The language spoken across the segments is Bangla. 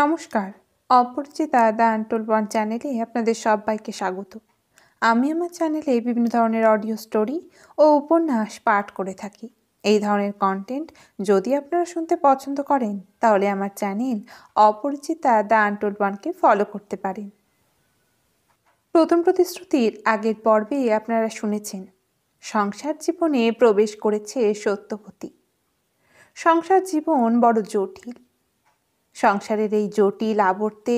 নমস্কার অপরিচিতা দ্য আনটোল ওয়ান চ্যানেলে আপনাদের সবাইকে স্বাগত আমি আমার চ্যানেলে বিভিন্ন ধরনের অডিও স্টোরি ও উপন্যাস পাঠ করে থাকি এই ধরনের কন্টেন্ট যদি আপনারা শুনতে পছন্দ করেন তাহলে আমার চ্যানেল অপরিচিতা দ্য আনটোল ওয়ানকে ফলো করতে পারেন প্রথম প্রতিশ্রুতির আগের পর্বে আপনারা শুনেছেন সংসার জীবনে প্রবেশ করেছে সত্যপতি সংসার জীবন বড় জটিল সংসারের এই জটিল আবর্তে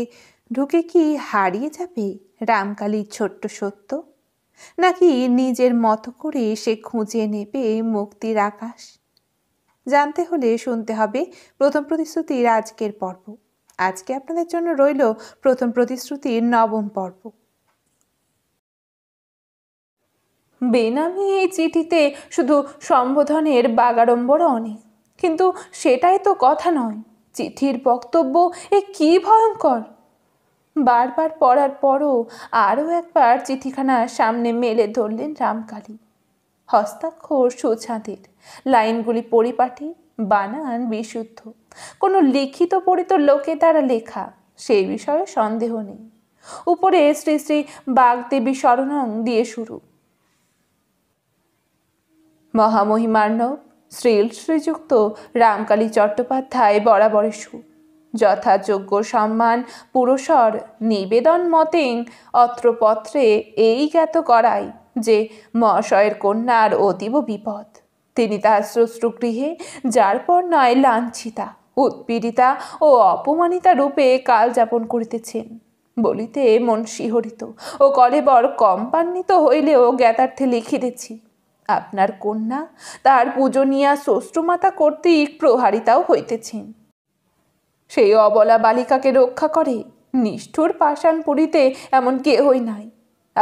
ঢুকে কি হারিয়ে যাবে রামকালীর ছোট্ট সত্য নাকি নিজের মতো করে সে খুঁজে নেবে মুক্তির আকাশ জানতে হলে শুনতে হবে প্রথম প্রতিশ্রুতির আজকের পর্ব আজকে আপনাদের জন্য রইল প্রথম প্রতিশ্রুতির নবম পর্ব বেনামি এই চিঠিতে শুধু সম্বোধনের বাগাড়ম্বরও অনেক কিন্তু সেটাই তো কথা নয় চিঠির বক্তব্য এ কি ভয়ঙ্কর বারবার পড়ার পরও আরও একবার চিঠিখানা সামনে মেলে ধরলেন রামকালী হস্তাক্ষর সুছাঁদের লাইনগুলি পরিপাটি বানান বিশুদ্ধ কোনো লিখিত পড়িত লোকে তারা লেখা সেই বিষয়ে সন্দেহ নেই উপরে শ্রী শ্রী বাগদেবী স্মরণং দিয়ে শুরু মহামহিমার্ণব শ্রীল শ্রীযুক্ত রামকালী চট্টোপাধ্যায় বরাবরের সু যথাযোগ্য সম্মান পুরসর নিবেদন মতেং অত্রপত্রে এই জ্ঞাত করাই যে মশয়ের কন্যার অতীব বিপদ তিনি তার শ্রশ্রুগৃহে যার পর নয় লাঞ্ছিতা উৎপীড়িতা ও অপমানিতা রূপে কাল যাপন করিতেছেন বলিতে মন শিহরিত ও কলেবর কম্পান্বিত হইলেও জ্ঞাতার্থে লিখিতেছি আপনার কন্যা তার পূজনীয়া মাতা কর্তৃক প্রহারিতাও হইতেছেন সেই অবলা বালিকাকে রক্ষা করে নিষ্ঠুর পাষাণ পুরীতে এমন কেহই নাই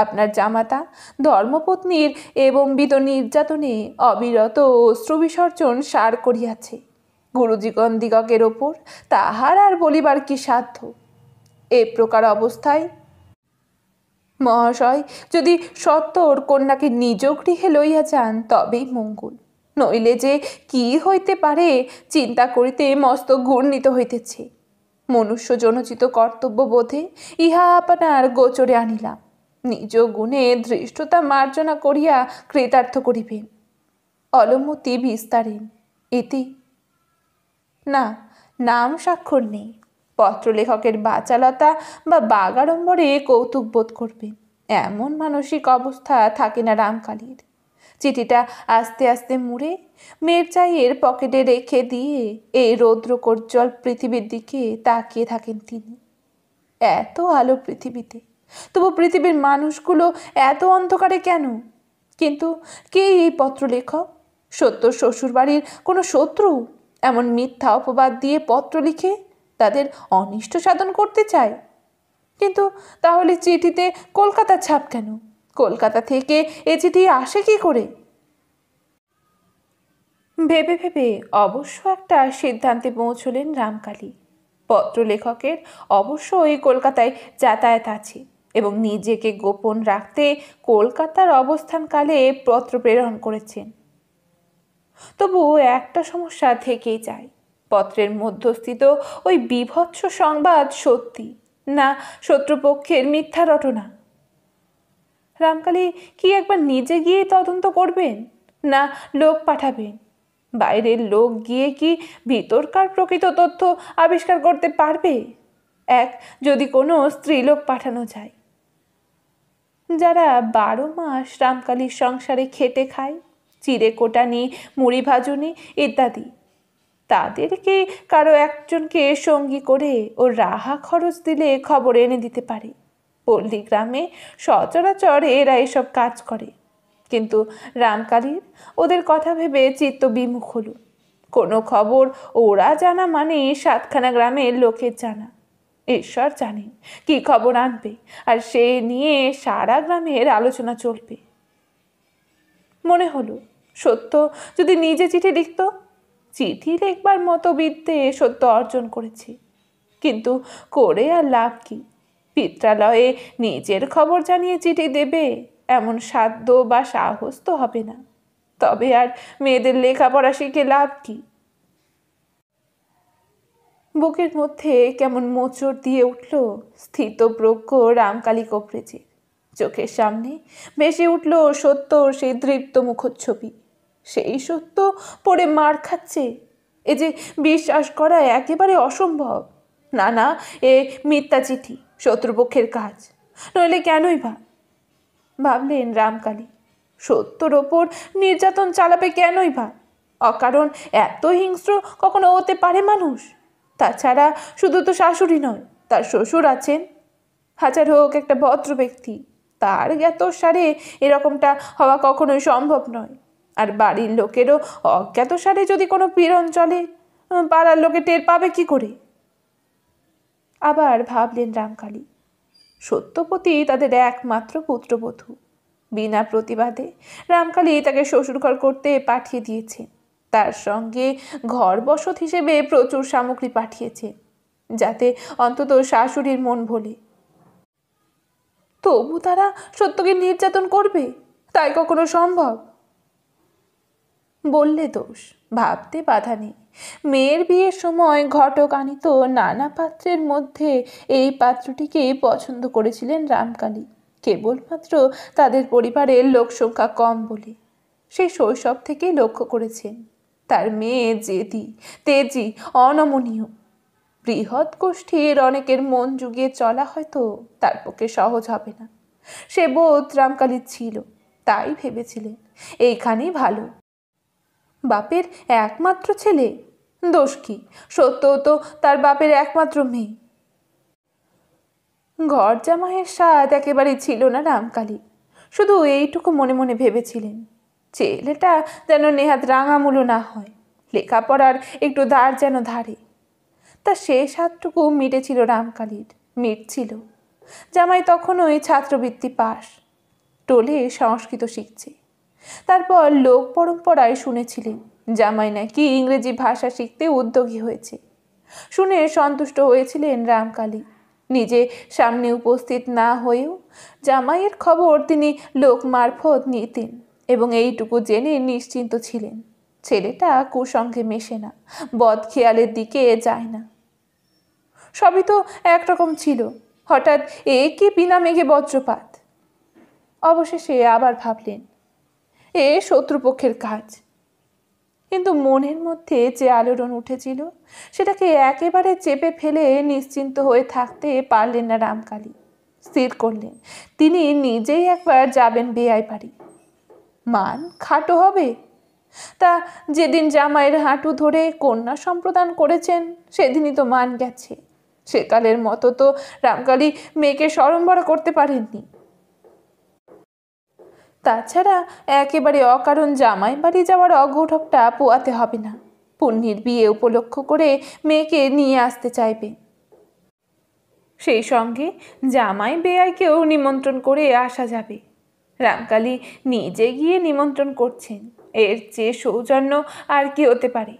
আপনার জামাতা ধর্মপত্নীর এবং বিত নির্যাতনে অবিরত অশ্রু বিসর্জন সার করিয়াছে গুরুজীগণ দিগকের ওপর তাহার আর বলিবার কি সাধ্য এ প্রকার অবস্থায় মহাশয় যদি ওর কন্যাকে নিজ গৃহে লইয়া যান তবেই মঙ্গল নইলে যে কি হইতে পারে চিন্তা করিতে মস্ত ঘূর্ণিত হইতেছে মনুষ্য জনচিত কর্তব্য বোধে ইহা আপনার গোচরে আনিলাম নিজ গুণে ধৃষ্টতা মার্জনা করিয়া কৃতার্থ করিবেন অলমতি বিস্তারেন এতে না নাম স্বাক্ষর নেই পত্রলেখকের বাচালতা বা বাগাড়ম্বরে কৌতুক বোধ করবেন এমন মানসিক অবস্থা থাকে না রামকালীর চিঠিটা আস্তে আস্তে মুড়ে চাইয়ের পকেটে রেখে দিয়ে এই রৌদ্রকোজ্জ্বল পৃথিবীর দিকে তাকিয়ে থাকেন তিনি এত আলো পৃথিবীতে তবু পৃথিবীর মানুষগুলো এত অন্ধকারে কেন কিন্তু কে এই পত্রলেখক সত্য শ্বশুরবাড়ির কোনো শত্রু এমন মিথ্যা অপবাদ দিয়ে পত্র লিখে তাদের অনিষ্ট সাধন করতে চায় কিন্তু তাহলে চিঠিতে কলকাতার ছাপ কেন কলকাতা থেকে এ চিঠি আসে কি করে ভেবে ভেবে অবশ্য একটা সিদ্ধান্তে পৌঁছলেন রামকালী পত্রলেখকের অবশ্যই কলকাতায় যাতায়াত আছে এবং নিজেকে গোপন রাখতে কলকাতার অবস্থানকালে পত্র প্রেরণ করেছেন তবু একটা সমস্যা থেকেই যায় পত্রের মধ্যস্থিত ওই বিভৎস সংবাদ সত্যি না শত্রুপক্ষের মিথ্যা রটনা রামকালী কি একবার নিজে গিয়ে তদন্ত করবেন না লোক পাঠাবেন বাইরের লোক গিয়ে কি ভিতরকার প্রকৃত তথ্য আবিষ্কার করতে পারবে এক যদি কোনো স্ত্রীলোক পাঠানো যায় যারা বারো মাস রামকালীর সংসারে খেটে খায় চিড়ে কোটানি মুড়ি ভাজুনি ইত্যাদি তাদেরকে কারো একজনকে সঙ্গী করে ও রাহা খরচ দিলে খবর এনে দিতে পারে পল্লী গ্রামে সচরাচর এরা এসব কাজ করে কিন্তু রামকালীর ওদের কথা ভেবে চিত্ত বিমুখ হল কোনো খবর ওরা জানা মানে সাতখানা গ্রামের লোকের জানা ঈশ্বর জানে কি খবর আনবে আর সে নিয়ে সারা গ্রামের আলোচনা চলবে মনে হলো সত্য যদি নিজে চিঠি লিখত চিঠি দেখবার মতো বিদ্যে সত্য অর্জন করেছি কিন্তু করে আর লাভ কি পিত্রালয়ে নিজের খবর জানিয়ে চিঠি দেবে এমন সাধ্য বা সাহস তো হবে না তবে আর মেয়েদের লেখাপড়া শিখে লাভ কি বুকের মধ্যে কেমন মোচড় দিয়ে উঠল স্থিতপ্রজ্ঞ রামকালী কবরেজির চোখের সামনে ভেসে উঠল সত্য সেই দৃপ্ত মুখচ্ছবি সেই সত্য পড়ে মার খাচ্ছে এ যে বিশ্বাস করা একেবারে অসম্ভব না না এ মিথ্যা চিঠি শত্রুপক্ষের কাজ নইলে কেনই বা ভাবলেন রামকালী সত্যর ওপর নির্যাতন চালাবে কেনই বা অকারণ এত হিংস্র কখনো হতে পারে মানুষ তাছাড়া শুধু তো শাশুড়ি নয় তার শ্বশুর আছেন হাজার হোক একটা ভদ্র ব্যক্তি তার জ্ঞাত সারে এরকমটা হওয়া কখনোই সম্ভব নয় আর বাড়ির লোকেরও সারে যদি কোনো পীড়ন চলে পাড়ার লোকে টের পাবে কি করে আবার ভাবলেন রামকালী সত্যপতি তাদের একমাত্র পুত্রবধূ বিনা প্রতিবাদে রামকালী তাকে শ্বশুরঘর করতে পাঠিয়ে দিয়েছে তার সঙ্গে ঘর বসত হিসেবে প্রচুর সামগ্রী পাঠিয়েছে যাতে অন্তত শাশুড়ির মন ভোলে তবু তারা সত্যকে নির্যাতন করবে তাই কখনো সম্ভব বললে দোষ ভাবতে বাধা নেই মেয়ের বিয়ের সময় ঘটক আনিত নানা পাত্রের মধ্যে এই পাত্রটিকে পছন্দ করেছিলেন রামকালী কেবলমাত্র তাদের পরিবারের লোক সংখ্যা কম বলে সে শৈশব থেকেই লক্ষ্য করেছেন তার মেয়ে জেদি তেজি অনমনীয় বৃহৎ গোষ্ঠীর অনেকের মন যুগিয়ে চলা হয়তো তার পক্ষে সহজ হবে না সে বোধ রামকালীর ছিল তাই ভেবেছিলেন এইখানেই ভালো বাপের একমাত্র ছেলে দোষ কি সত্যও তো তার বাপের একমাত্র মেয়ে ঘর জামাইয়ের স্বাদ একেবারেই ছিল না রামকালী শুধু এইটুকু মনে মনে ভেবেছিলেন ছেলেটা যেন নেহাত রাঙামূল না হয় লেখাপড়ার একটু ধার যেন ধারে তা শেষ হাতটুকু মিটেছিল রামকালীর মিটছিল জামাই তখন ওই ছাত্রবৃত্তি পাশ টোলে সংস্কৃত শিখছে তারপর লোক পরম্পরায় শুনেছিলেন জামাই নাকি ইংরেজি ভাষা শিখতে উদ্যোগী হয়েছে শুনে সন্তুষ্ট হয়েছিলেন রামকালী নিজে সামনে উপস্থিত না হয়েও জামাইয়ের খবর তিনি লোক মারফত নিতেন এবং এইটুকু জেনে নিশ্চিন্ত ছিলেন ছেলেটা কুসঙ্গে মেশে না বদ খেয়ালের দিকে যায় না সবই তো একরকম ছিল হঠাৎ এ কি বিনা মেঘে বজ্রপাত অবশেষে আবার ভাবলেন এ শত্রুপক্ষের কাজ কিন্তু মনের মধ্যে যে আলোড়ন উঠেছিল সেটাকে একেবারে চেপে ফেলে নিশ্চিন্ত হয়ে থাকতে পারলেন না রামকালী স্থির করলেন তিনি নিজেই একবার যাবেন বেআই বাড়ি মান খাটো হবে তা যেদিন জামাইয়ের হাঁটু ধরে কন্যা সম্প্রদান করেছেন সেদিনই তো মান গেছে সেকালের মতো তো রামকালী মেয়েকে সরম্বরা করতে পারেননি তাছাড়া একেবারে অকারণ জামাই বাড়ি যাওয়ার অঘটকটা পোয়াতে হবে না পুণ্যের বিয়ে উপলক্ষ করে মেয়েকে নিয়ে আসতে চাইবে সেই সঙ্গে জামাই বেয়াইকেও নিমন্ত্রণ করে আসা যাবে রামকালি নিজে গিয়ে নিমন্ত্রণ করছেন এর চেয়ে সৌজন্য আর কি হতে পারে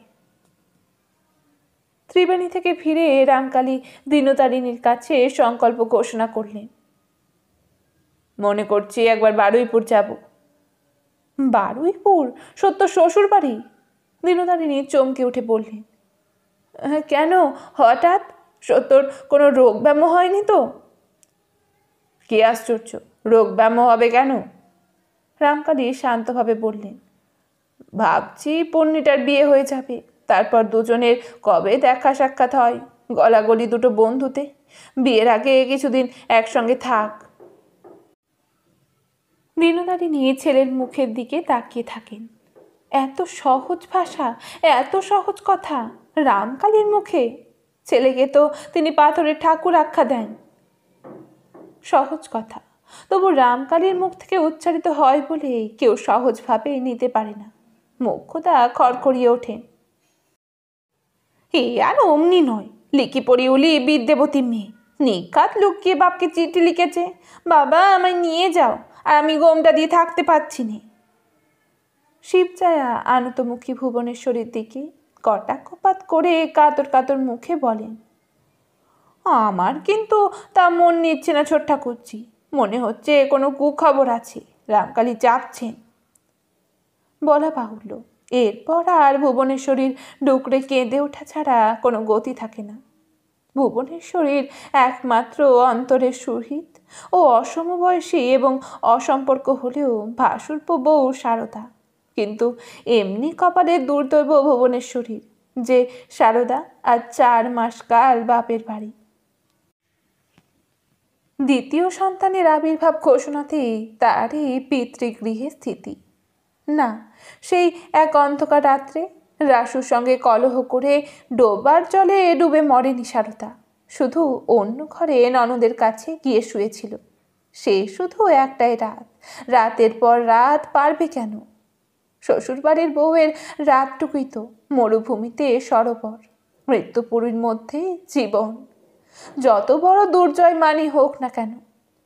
ত্রিবেণী থেকে ফিরে রামকালী দিনতারিণীর কাছে সংকল্প ঘোষণা করলেন মনে করছি একবার বারুইপুর যাব বারুইপুর সত্য শ্বশুর বাড়ি দিনদারিণী চমকে উঠে বললেন হ্যাঁ, কেন হঠাৎ সত্যর কোনো রোগ ব্যায়াম হয়নি তো কে আশ্চর্য রোগ ব্যায়াম হবে কেন রামকালী শান্তভাবে বললেন ভাবছি পণ্যিটার বিয়ে হয়ে যাবে তারপর দুজনের কবে দেখা সাক্ষাৎ হয় গলাগলি দুটো বন্ধুতে বিয়ের আগে কিছুদিন একসঙ্গে থাক দীনদারি নিয়ে ছেলের মুখের দিকে তাকিয়ে থাকেন এত সহজ ভাষা এত সহজ কথা রামকালীর মুখে ছেলেকে তো তিনি পাথরের ঠাকুর আখ্যা দেন সহজ কথা তবু রামকালীর মুখ থেকে উচ্চারিত হয় বলে কেউ সহজভাবে নিতে পারে না মুখ্যতা খড়খড়িয়ে ওঠেন এ আর অমনি নয় লিকি পড়ি উলি বীর মেয়ে নিকাত লুকিয়ে বাপকে চিঠি লিখেছে বাবা আমায় নিয়ে যাও আর আমি গোমটা দিয়ে থাকতে পারছি নি শিবজায়া আনতমুখী ভুবনেশ্বরীর দিকে কটাক্ষপাত করে কাতর কাতর মুখে বলেন আমার কিন্তু তা মন নিচ্ছে না ছোট ঠাকুরজি মনে হচ্ছে কোনো কুখবর আছে রামকালি চাপছেন বলা বাহুল্য এরপর আর ভুবনেশ্বরীর ডুকরে কেঁদে ওঠা ছাড়া কোনো গতি থাকে না ভুবনেশ্বরীর একমাত্র অন্তরের সহিত ও অসমবয়সী এবং অসম্পর্ক হলেও ভাসুরপ বউ সারদা কিন্তু এমনি কপালের দুর্দৈব ভুবনেশ্বরীর যে সারদা আর চার মাস কাল বাপের বাড়ি দ্বিতীয় সন্তানের আবির্ভাব ঘোষণাতেই তারই পিতৃগৃহে স্থিতি না সেই এক অন্ধকার রাত্রে রাসুর সঙ্গে কলহ করে ডোবার জলে ডুবে মরে নিশারতা শুধু অন্য ঘরে ননদের কাছে গিয়ে শুয়েছিল সে শুধু একটাই রাত রাতের পর রাত পারবে কেন শ্বশুরবাড়ির বউয়ের রাতটুকুই তো মরুভূমিতে সরোবর মৃত্যুপুরীর মধ্যে জীবন যত বড় দুর্জয় মানি হোক না কেন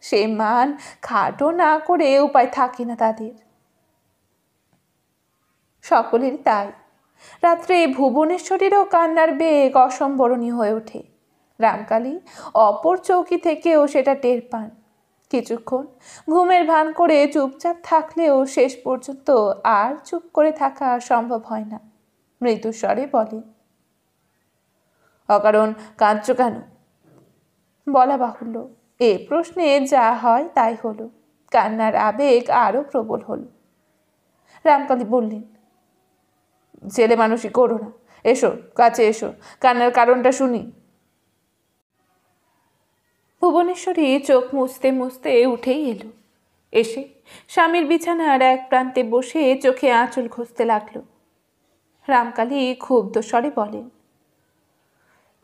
সে মান খাটো না করে উপায় থাকে না তাদের সকলের তাই রাত্রে ভুবনেশ্বরীরও কান্নার বেগ অসম্বরণীয় হয়ে ওঠে রামকালী অপর চৌকি থেকেও সেটা টের পান কিছুক্ষণ ঘুমের ভান করে চুপচাপ থাকলেও শেষ পর্যন্ত আর চুপ করে থাকা সম্ভব হয় না মৃদুস্বরে বলে অকারণ কাঁদছ কেন বলা বাহুল্য এ প্রশ্নে যা হয় তাই হলো কান্নার আবেগ আরও প্রবল হল রামকালী বললেন ছেলে মানুষই করো না এসো কাছে এসো কান্নার কারণটা শুনি ভুবনেশ্বরী চোখ মুছতে মুছতে উঠেই এলো এসে স্বামীর বিছানার এক প্রান্তে বসে চোখে আঁচল ঘষতে লাগলো রামকালী ক্ষুব্ধ স্বরে বলেন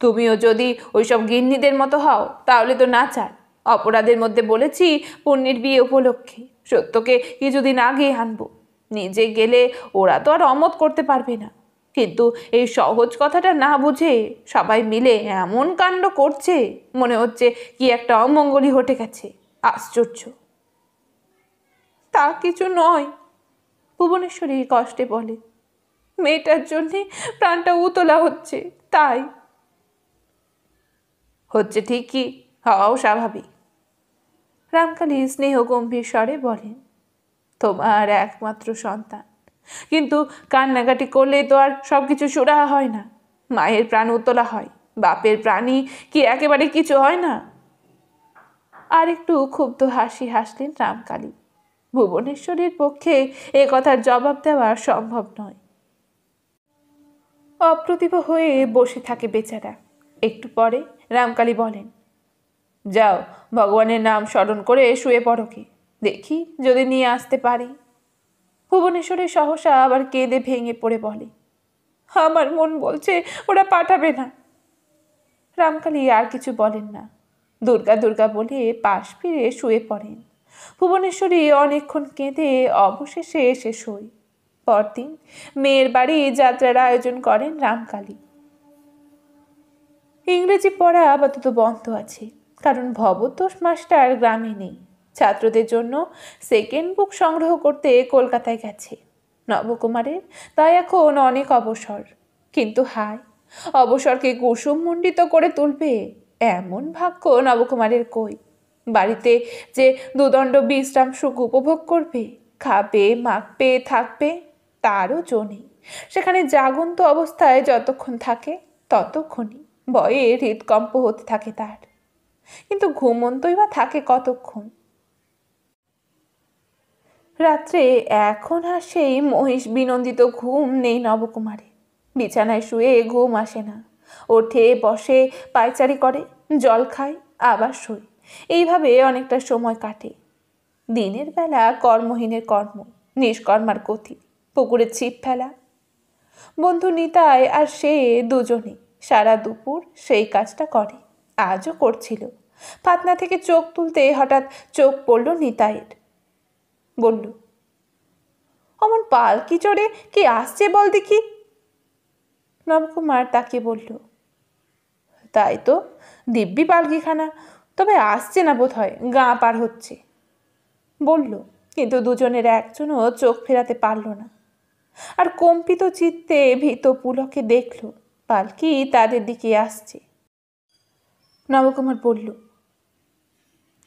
তুমিও যদি ওইসব গিন্নিদের মতো হও তাহলে তো নাচার অপরাধের মধ্যে বলেছি পুণ্যের বিয়ে উপলক্ষে সত্যকে কিছুদিন আগে আনবো নিজে গেলে ওরা তো আর অমত করতে পারবে না কিন্তু এই সহজ কথাটা না বুঝে সবাই মিলে এমন কাণ্ড করছে মনে হচ্ছে কি একটা অমঙ্গলই হটে গেছে আশ্চর্য তা কিছু নয় ভুবনেশ্বরী কষ্টে বলে মেয়েটার জন্যে প্রাণটা উতলা হচ্ছে তাই হচ্ছে ঠিকই হওয়াও স্বাভাবিক রামকালী স্নেহ গম্ভীর স্বরে বলেন তোমার একমাত্র সন্তান কিন্তু কান্নাকাটি করলে তো আর সব কিছু সুরা হয় না মায়ের প্রাণ উতলা হয় বাপের প্রাণী কি একেবারে কিছু হয় না আর একটু ক্ষুব্ধ হাসি হাসলেন রামকালী ভুবনেশ্বরীর পক্ষে এ কথার জবাব দেওয়া সম্ভব নয় অপ্রতিভ হয়ে বসে থাকে বেচারা একটু পরে রামকালী বলেন যাও ভগবানের নাম স্মরণ করে শুয়ে পড়কে দেখি যদি নিয়ে আসতে পারি ভুবনেশ্বরের সহসা আবার কেঁদে ভেঙে পড়ে বলে আমার মন বলছে ওরা পাঠাবে না রামকালী আর কিছু বলেন না দুর্গা দুর্গা বলে পাশ ফিরে শুয়ে পড়েন ভুবনেশ্বরী অনেকক্ষণ কেঁদে অবশেষে এসে শোয় পরদিন মেয়ের বাড়ি যাত্রার আয়োজন করেন রামকালী ইংরেজি পড়া আপাতত বন্ধ আছে কারণ ভবতোষ মাস্টার গ্রামে নেই ছাত্রদের জন্য সেকেন্ড বুক সংগ্রহ করতে কলকাতায় গেছে নবকুমারের তাই এখন অনেক অবসর কিন্তু হায় অবসরকে কুসুম মণ্ডিত করে তুলবে এমন ভাগ্য নবকুমারের কই বাড়িতে যে দুদণ্ড বিশ্রাম সুখ উপভোগ করবে খাবে মাখবে থাকবে তারও জনে সেখানে জাগন্ত অবস্থায় যতক্ষণ থাকে ততক্ষণই ভয়ে হৃদকম্প হতে থাকে তার কিন্তু ঘুমন্তই বা থাকে কতক্ষণ রাত্রে এখন আর সেই মহিষ বিনন্দিত ঘুম নেই নবকুমারে বিছানায় শুয়ে ঘুম আসে না ওঠে বসে পায়চারি করে জল খায় আবার শুই এইভাবে অনেকটা সময় কাটে দিনের বেলা কর্মহীনের কর্ম নিষ্কর্মার গতি পুকুরে ছিপ ফেলা বন্ধু নিতাই আর সে দুজনে সারা দুপুর সেই কাজটা করে আজও করছিল পাতনা থেকে চোখ তুলতে হঠাৎ চোখ পড়ল নিতাইয়ের বলল অমন পালকি চড়ে কি আসছে বল দেখি নবকুমার তাকে বলল তাই তো দিব্যি পালকিখানা তবে আসছে না বোধ হয় গা পার হচ্ছে বলল কিন্তু দুজনের একজনও চোখ ফেরাতে পারল না আর কম্পিত চিত্তে ভীত পুলকে দেখল পালকি তাদের দিকে আসছে নবকুমার বলল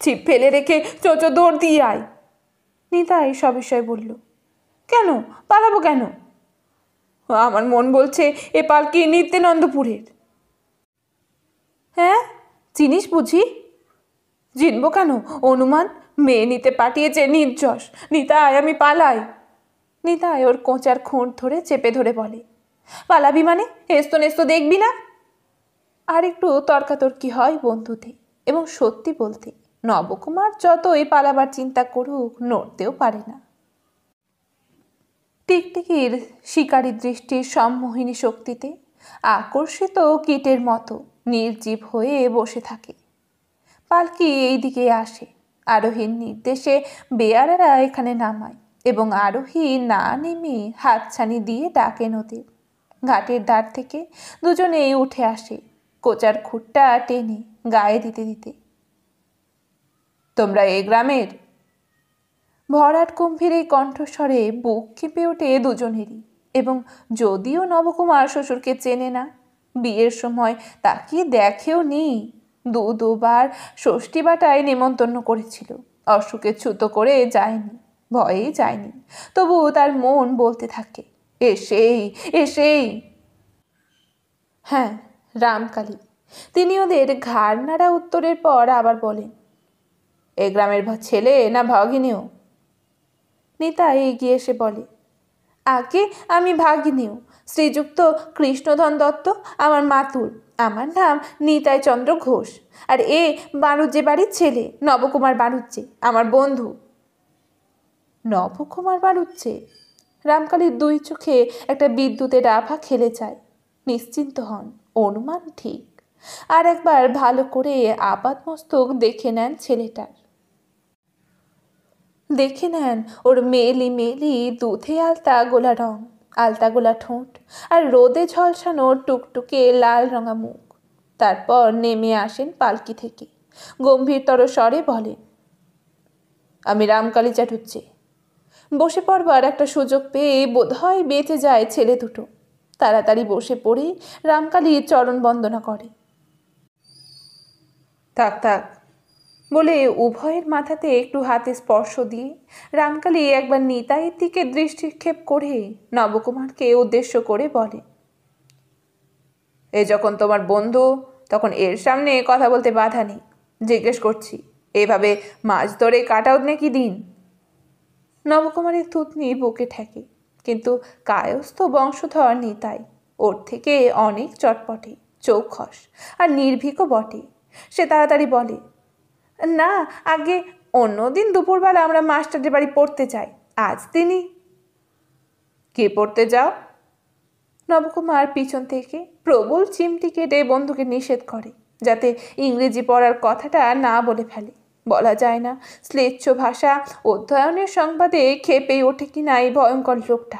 ছিপ ফেলে রেখে চোচো দৌড় দিয়ে আয় নিতাই সবিষয়ে বলল কেন পালাবো কেন আমার মন বলছে এ পালকি নিত্যানন্দপুরের হ্যাঁ চিনিস বুঝি জিনব কেন অনুমান মেয়ে নিতে পাঠিয়েছে নির্যশ নিতাই আমি পালাই নিতাই ওর কোঁচার খোঁড় ধরে চেপে ধরে বলে পালাবি মানে হেস্ত নেস্ত দেখবি না আর একটু তর্কাতর্কি হয় বন্ধুতে এবং সত্যি বলতে নবকুমার যতই পালাবার চিন্তা করুক নড়তেও পারে না টিকটিকির শিকারী দৃষ্টির সম্মোহিনী শক্তিতে আকর্ষিত কীটের মতো নির্জীব হয়ে বসে থাকে পালকি এই দিকে আসে আরোহীর নির্দেশে বেয়ারারা এখানে নামায় এবং আরোহী না নেমে হাতছানি দিয়ে ডাকে নদীর ঘাটের দ্বার থেকে দুজনেই উঠে আসে কোচার খুঁটটা টেনে গায়ে দিতে দিতে তোমরা এ গ্রামের ভরাট কুম্ভীর এই কণ্ঠস্বরে বুক কেঁপে ওঠে দুজনেরই এবং যদিও নবকুমার শ্বশুরকে চেনে না বিয়ের সময় তাকে দেখেও নি দু দুবার ষষ্ঠী বাটায় নেমন্তন্ন করেছিল অসুখে ছুতো করে যায়নি ভয়ে যায়নি তবু তার মন বলতে থাকে এসেই এসেই হ্যাঁ রামকালী তিনি ওদের ঘাড় নাড়া উত্তরের পর আবার বলেন এ গ্রামের ছেলে না ভাগিনীও নিতাই এগিয়ে এসে বলে আগে আমি ভাগিনীও শ্রীযুক্ত কৃষ্ণধন দত্ত আমার মাতুল আমার নাম নিতাই চন্দ্র ঘোষ আর এ বাণুজ্যে বাড়ির ছেলে নবকুমার বাণুজ্যে আমার বন্ধু নবকুমার বাণুজ্যে রামকালীর দুই চোখে একটা বিদ্যুতের আভা খেলে যায় নিশ্চিন্ত হন অনুমান ঠিক আর একবার ভালো করে আপাত মস্তক দেখে নেন ছেলেটার দেখে নেন ওর মেলি মেলি দুধে আলতা গোলা রং আলতা গোলা ঠোঁট আর রোদে ঝলসানো টুকটুকে লাল রঙা মুখ তারপর নেমে আসেন পালকি থেকে গম্ভীরতর স্বরে বলেন আমি রামকালী চাটুচ্ছি বসে পড়বার একটা সুযোগ পেয়ে বোধহয় বেঁচে যায় ছেলে দুটো তাড়াতাড়ি বসে পড়ে রামকালী চরণ বন্দনা করে থাক থাক বলে উভয়ের মাথাতে একটু হাতে স্পর্শ দিয়ে রামকালী একবার নিতাইয়ের দিকে দৃষ্টিক্ষেপ করে নবকুমারকে উদ্দেশ্য করে বলে এ যখন তোমার বন্ধু তখন এর সামনে কথা বলতে বাধা নেই জিজ্ঞেস করছি এভাবে মাছ ধরে কাটাও নাকি দিন নবকুমারের থুতনি বুকে ঠেকে কিন্তু কায়স্থ বংশধর নিতাই ওর থেকে অনেক চটপটে চোখ খস আর নির্ভীকও বটে সে তাড়াতাড়ি বলে না আগে অন্যদিন দুপুরবেলা আমরা মাস্টারদের বাড়ি পড়তে চাই আজ তিনি কে পড়তে যাও নবকুমার পিছন থেকে প্রবল চিমটি কেটে বন্ধুকে নিষেধ করে যাতে ইংরেজি পড়ার কথাটা না বলে ফেলে বলা যায় না শ্লেচ্ছ ভাষা অধ্যয়নের সংবাদে খেপে ওঠে কি নাই এই ভয়ঙ্কর লোকটা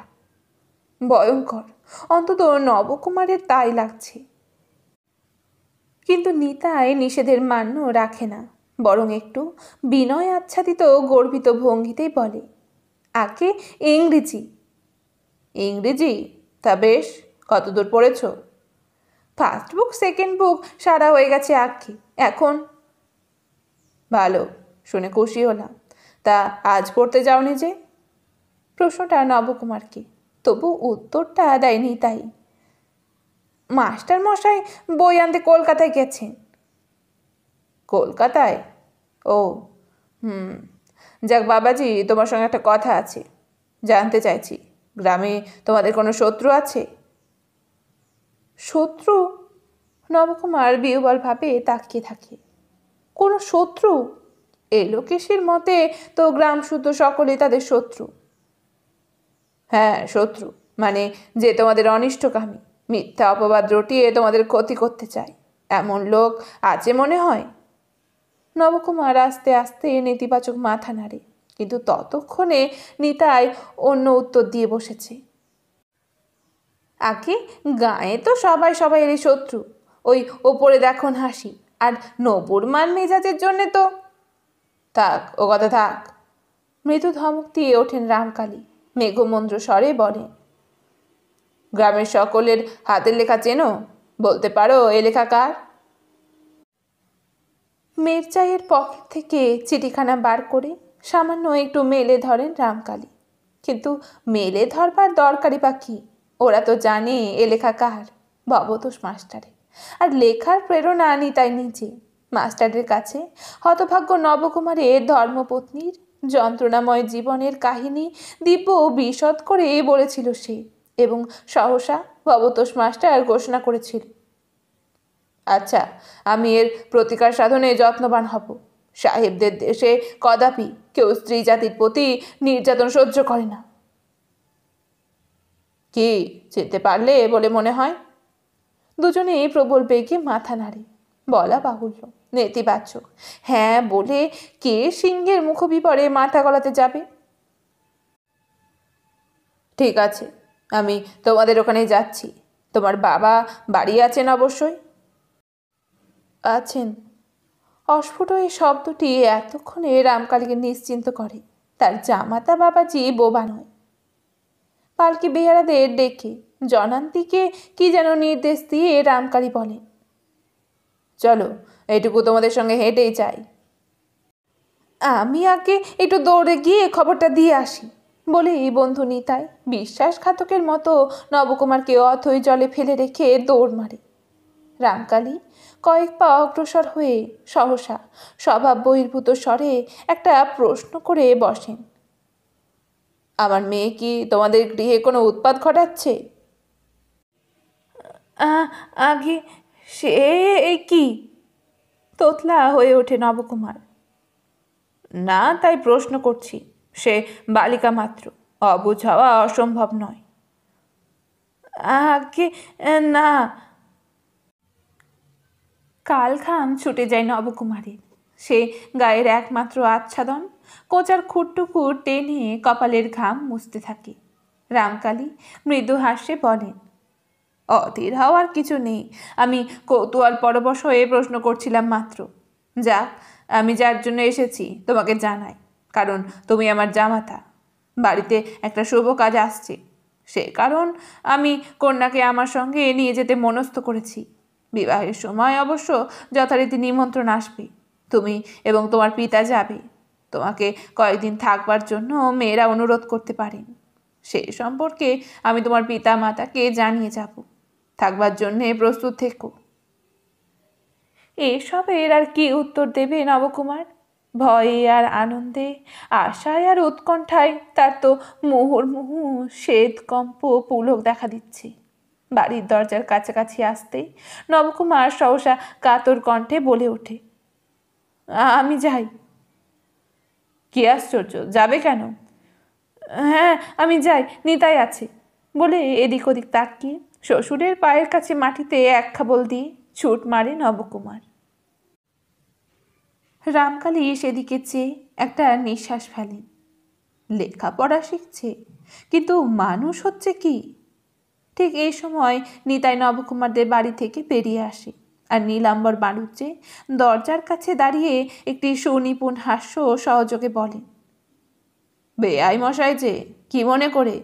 ভয়ঙ্কর অন্তত নবকুমারের তাই লাগছে কিন্তু নিতাই নিষেধের মান্য রাখে না বরং একটু বিনয় আচ্ছাদিত গর্বিত ভঙ্গিতেই বলে আকে ইংরেজি ইংরেজি তা বেশ কতদূর পড়েছ ফার্স্ট বুক সেকেন্ড বুক সারা হয়ে গেছে আক্ষি এখন ভালো শুনে খুশি হলাম তা আজ পড়তে যাওনি যে প্রশ্নটা নবকুমারকে তবু উত্তরটা দেয়নি তাই মাস্টার মশাই বই আনতে কলকাতায় গেছেন কলকাতায় ও হুম যাক বাবাজি তোমার সঙ্গে একটা কথা আছে জানতে চাইছি গ্রামে তোমাদের কোনো শত্রু আছে শত্রু নবকুমার ভাবে তাকিয়ে থাকে কোনো শত্রু এ লোকেশের মতে তো গ্রাম শুদ্ধ সকলেই তাদের শত্রু হ্যাঁ শত্রু মানে যে তোমাদের অনিষ্টকামী মিথ্যা অপবাদ রটিয়ে তোমাদের ক্ষতি করতে চায় এমন লোক আছে মনে হয় নবকুমার আস্তে আস্তে নেতিবাচক মাথা নাড়ে কিন্তু ততক্ষণে নিতাই অন্য উত্তর দিয়ে বসেছে আগে গায়ে তো সবাই সবাই এর শত্রু ওই ওপরে দেখো হাসি আর নবুর মান মেজাজের জন্যে তো থাক ও কথা থাক মৃদু ধমক দিয়ে ওঠেন রামকালী মেঘমন্দ্র স্বরে বলে গ্রামের সকলের হাতের লেখা চেনো বলতে পারো এ লেখা কার মেরচাইয়ের পকেট থেকে চিঠিখানা বার করে সামান্য একটু মেলে ধরেন রামকালী কিন্তু মেলে ধরবার দরকারি বা কি ওরা তো জানে এ লেখা কার ভবতোষ মাস্টারে আর লেখার প্রেরণা আনি তাই নিজে মাস্টারের কাছে হতভাগ্য নবকুমারের ধর্মপত্নীর যন্ত্রণাময় জীবনের কাহিনী দিব্য বিশদ করে বলেছিল সে এবং সহসা ভবতোষ মাস্টার ঘোষণা করেছিল আচ্ছা আমি এর প্রতিকার সাধনে যত্নবান হব সাহেবদের দেশে কদাপি কেউ স্ত্রী জাতির প্রতি নির্যাতন সহ্য করে না কি চিনতে পারলে বলে মনে হয় দুজনে প্রবল বেগে মাথা নাড়ে বলা বাহুল্য নেতিবাচক হ্যাঁ বলে কে সিংহের মুখবিপরে মাথা গলাতে যাবে ঠিক আছে আমি তোমাদের ওখানে যাচ্ছি তোমার বাবা বাড়ি আছেন অবশ্যই আছেন অস্ফুট এই শব্দটি এতক্ষণে রামকালীকে নিশ্চিন্ত করে তার জামাতা বাবাজি বোবা নয় পালকি বেহারাদের ডেকে জনান্তিকে কি যেন নির্দেশ দিয়ে রামকালী বলেন চলো এটুকু তোমাদের সঙ্গে হেঁটেই যাই আমি আগে একটু দৌড়ে গিয়ে খবরটা দিয়ে আসি বলে এই বন্ধু নিতাই বিশ্বাসঘাতকের মতো নবকুমারকে অথই জলে ফেলে রেখে দৌড় মারে রামকালী কয়েক পা অগ্রসর হয়ে সহসা স্বভাব বহির্ভূত স্বরে একটা প্রশ্ন করে বসেন আমার মেয়ে কি তোমাদের গৃহে কোনো উৎপাত ঘটাচ্ছে আগে সে কি তোতলা হয়ে ওঠে নবকুমার না তাই প্রশ্ন করছি সে বালিকা মাত্র অবুঝ হওয়া অসম্ভব নয় আগে না কাল ঘাম ছুটে যায় নবকুমারীর সে গায়ের একমাত্র আচ্ছাদন কোচার খুঁটটুকু টেনে কপালের ঘাম মুছতে থাকে রামকালী মৃদু হাসে বলেন অধীর হওয়ার কিছু নেই আমি কৌতূহল পরবশ হয়ে প্রশ্ন করছিলাম মাত্র যা আমি যার জন্য এসেছি তোমাকে জানাই কারণ তুমি আমার জামাতা বাড়িতে একটা শুভ কাজ আসছে সে কারণ আমি কন্যাকে আমার সঙ্গে নিয়ে যেতে মনস্থ করেছি বিবাহের সময় অবশ্য যথারীতি নিমন্ত্রণ আসবে তুমি এবং তোমার পিতা যাবে তোমাকে কয়েকদিন থাকবার জন্য মেয়েরা অনুরোধ করতে পারেন সে সম্পর্কে আমি তোমার পিতা মাতাকে জানিয়ে যাব থাকবার জন্যে প্রস্তুত থেকো এসবের আর কি উত্তর দেবে নবকুমার ভয়ে আর আনন্দে আশায় আর উৎকণ্ঠায় তার তো মুহুর্মুহু শ্বেত কম্প পুলক দেখা দিচ্ছে বাড়ির দরজার কাছাকাছি আসতেই নবকুমার সহসা কাতর কণ্ঠে বলে ওঠে আমি যাই কি আশ্চর্য যাবে কেন হ্যাঁ আমি যাই নিতাই আছে বলে এদিক ওদিক তাকিয়ে শ্বশুরের পায়ের কাছে মাটিতে এক খাবল দিয়ে ছুট মারে নবকুমার রামকালী সেদিকে চেয়ে একটা নিঃশ্বাস ফেলেন লেখাপড়া শিখছে কিন্তু মানুষ হচ্ছে কি ঠিক এই সময় নিতাই নবকুমারদের বাড়ি থেকে বেরিয়ে আসে আর নীলাম্বর বাণুজ্যে দরজার কাছে দাঁড়িয়ে একটি সুনিপুণ হাস্য সহযোগে বলে বেআই মশাই যে কি মনে করে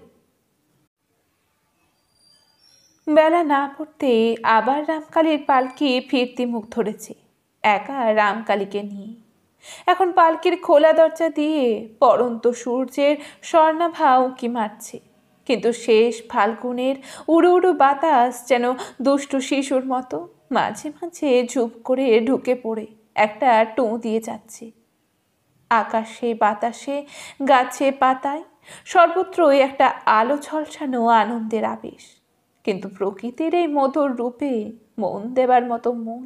বেলা না পড়তে আবার রামকালীর পালকি ফিরতি মুখ ধরেছে একা রামকালীকে নিয়ে এখন পালকির খোলা দরজা দিয়ে পরন্ত সূর্যের স্বর্ণাভা উঁকি মারছে কিন্তু শেষ ফাল্গুনের উড়ো উড়ো বাতাস যেন দুষ্টু শিশুর মতো মাঝে মাঝে ঝুপ করে ঢুকে পড়ে একটা টো দিয়ে যাচ্ছে আকাশে বাতাসে গাছে পাতায় সর্বত্রই একটা আলো ছলছানো আনন্দের আবেশ কিন্তু প্রকৃতির এই মধুর রূপে মন দেবার মতো মন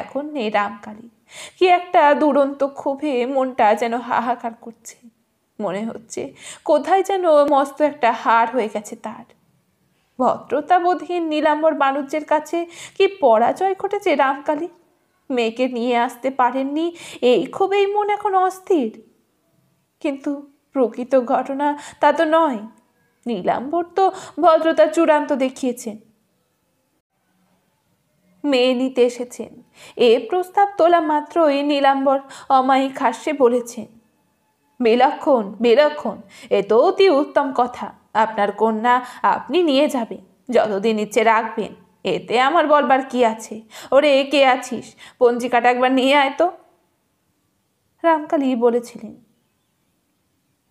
এখন নেই রামকালী কি একটা দুরন্ত ক্ষোভে মনটা যেন হাহাকার করছে মনে হচ্ছে কোথায় যেন মস্ত একটা হার হয়ে গেছে তার ভদ্রতাবোধহীন নীলাম্বর বাণুজ্যের কাছে কি পরাজয় ঘটেছে রামকালী মেয়েকে নিয়ে আসতে পারেননি এই ক্ষোভেই মন এখন অস্থির কিন্তু প্রকৃত ঘটনা তা তো নয় নীলাম্বর তো ভদ্রতা চূড়ান্ত দেখিয়েছেন মেয়ে নিতে এসেছেন এ প্রস্তাব তোলা মাত্রই নীলাম্বর অমায়িক হাস্যে বলেছেন বিলক্ষণ বিলক্ষণ এ তো অতি উত্তম কথা আপনার কন্যা আপনি নিয়ে যাবেন যতদিন ইচ্ছে রাখবেন এতে আমার বলবার কি আছে ওরে কে আছিস পঞ্জিকাটা একবার নিয়ে আয় তো রামকালী বলেছিলেন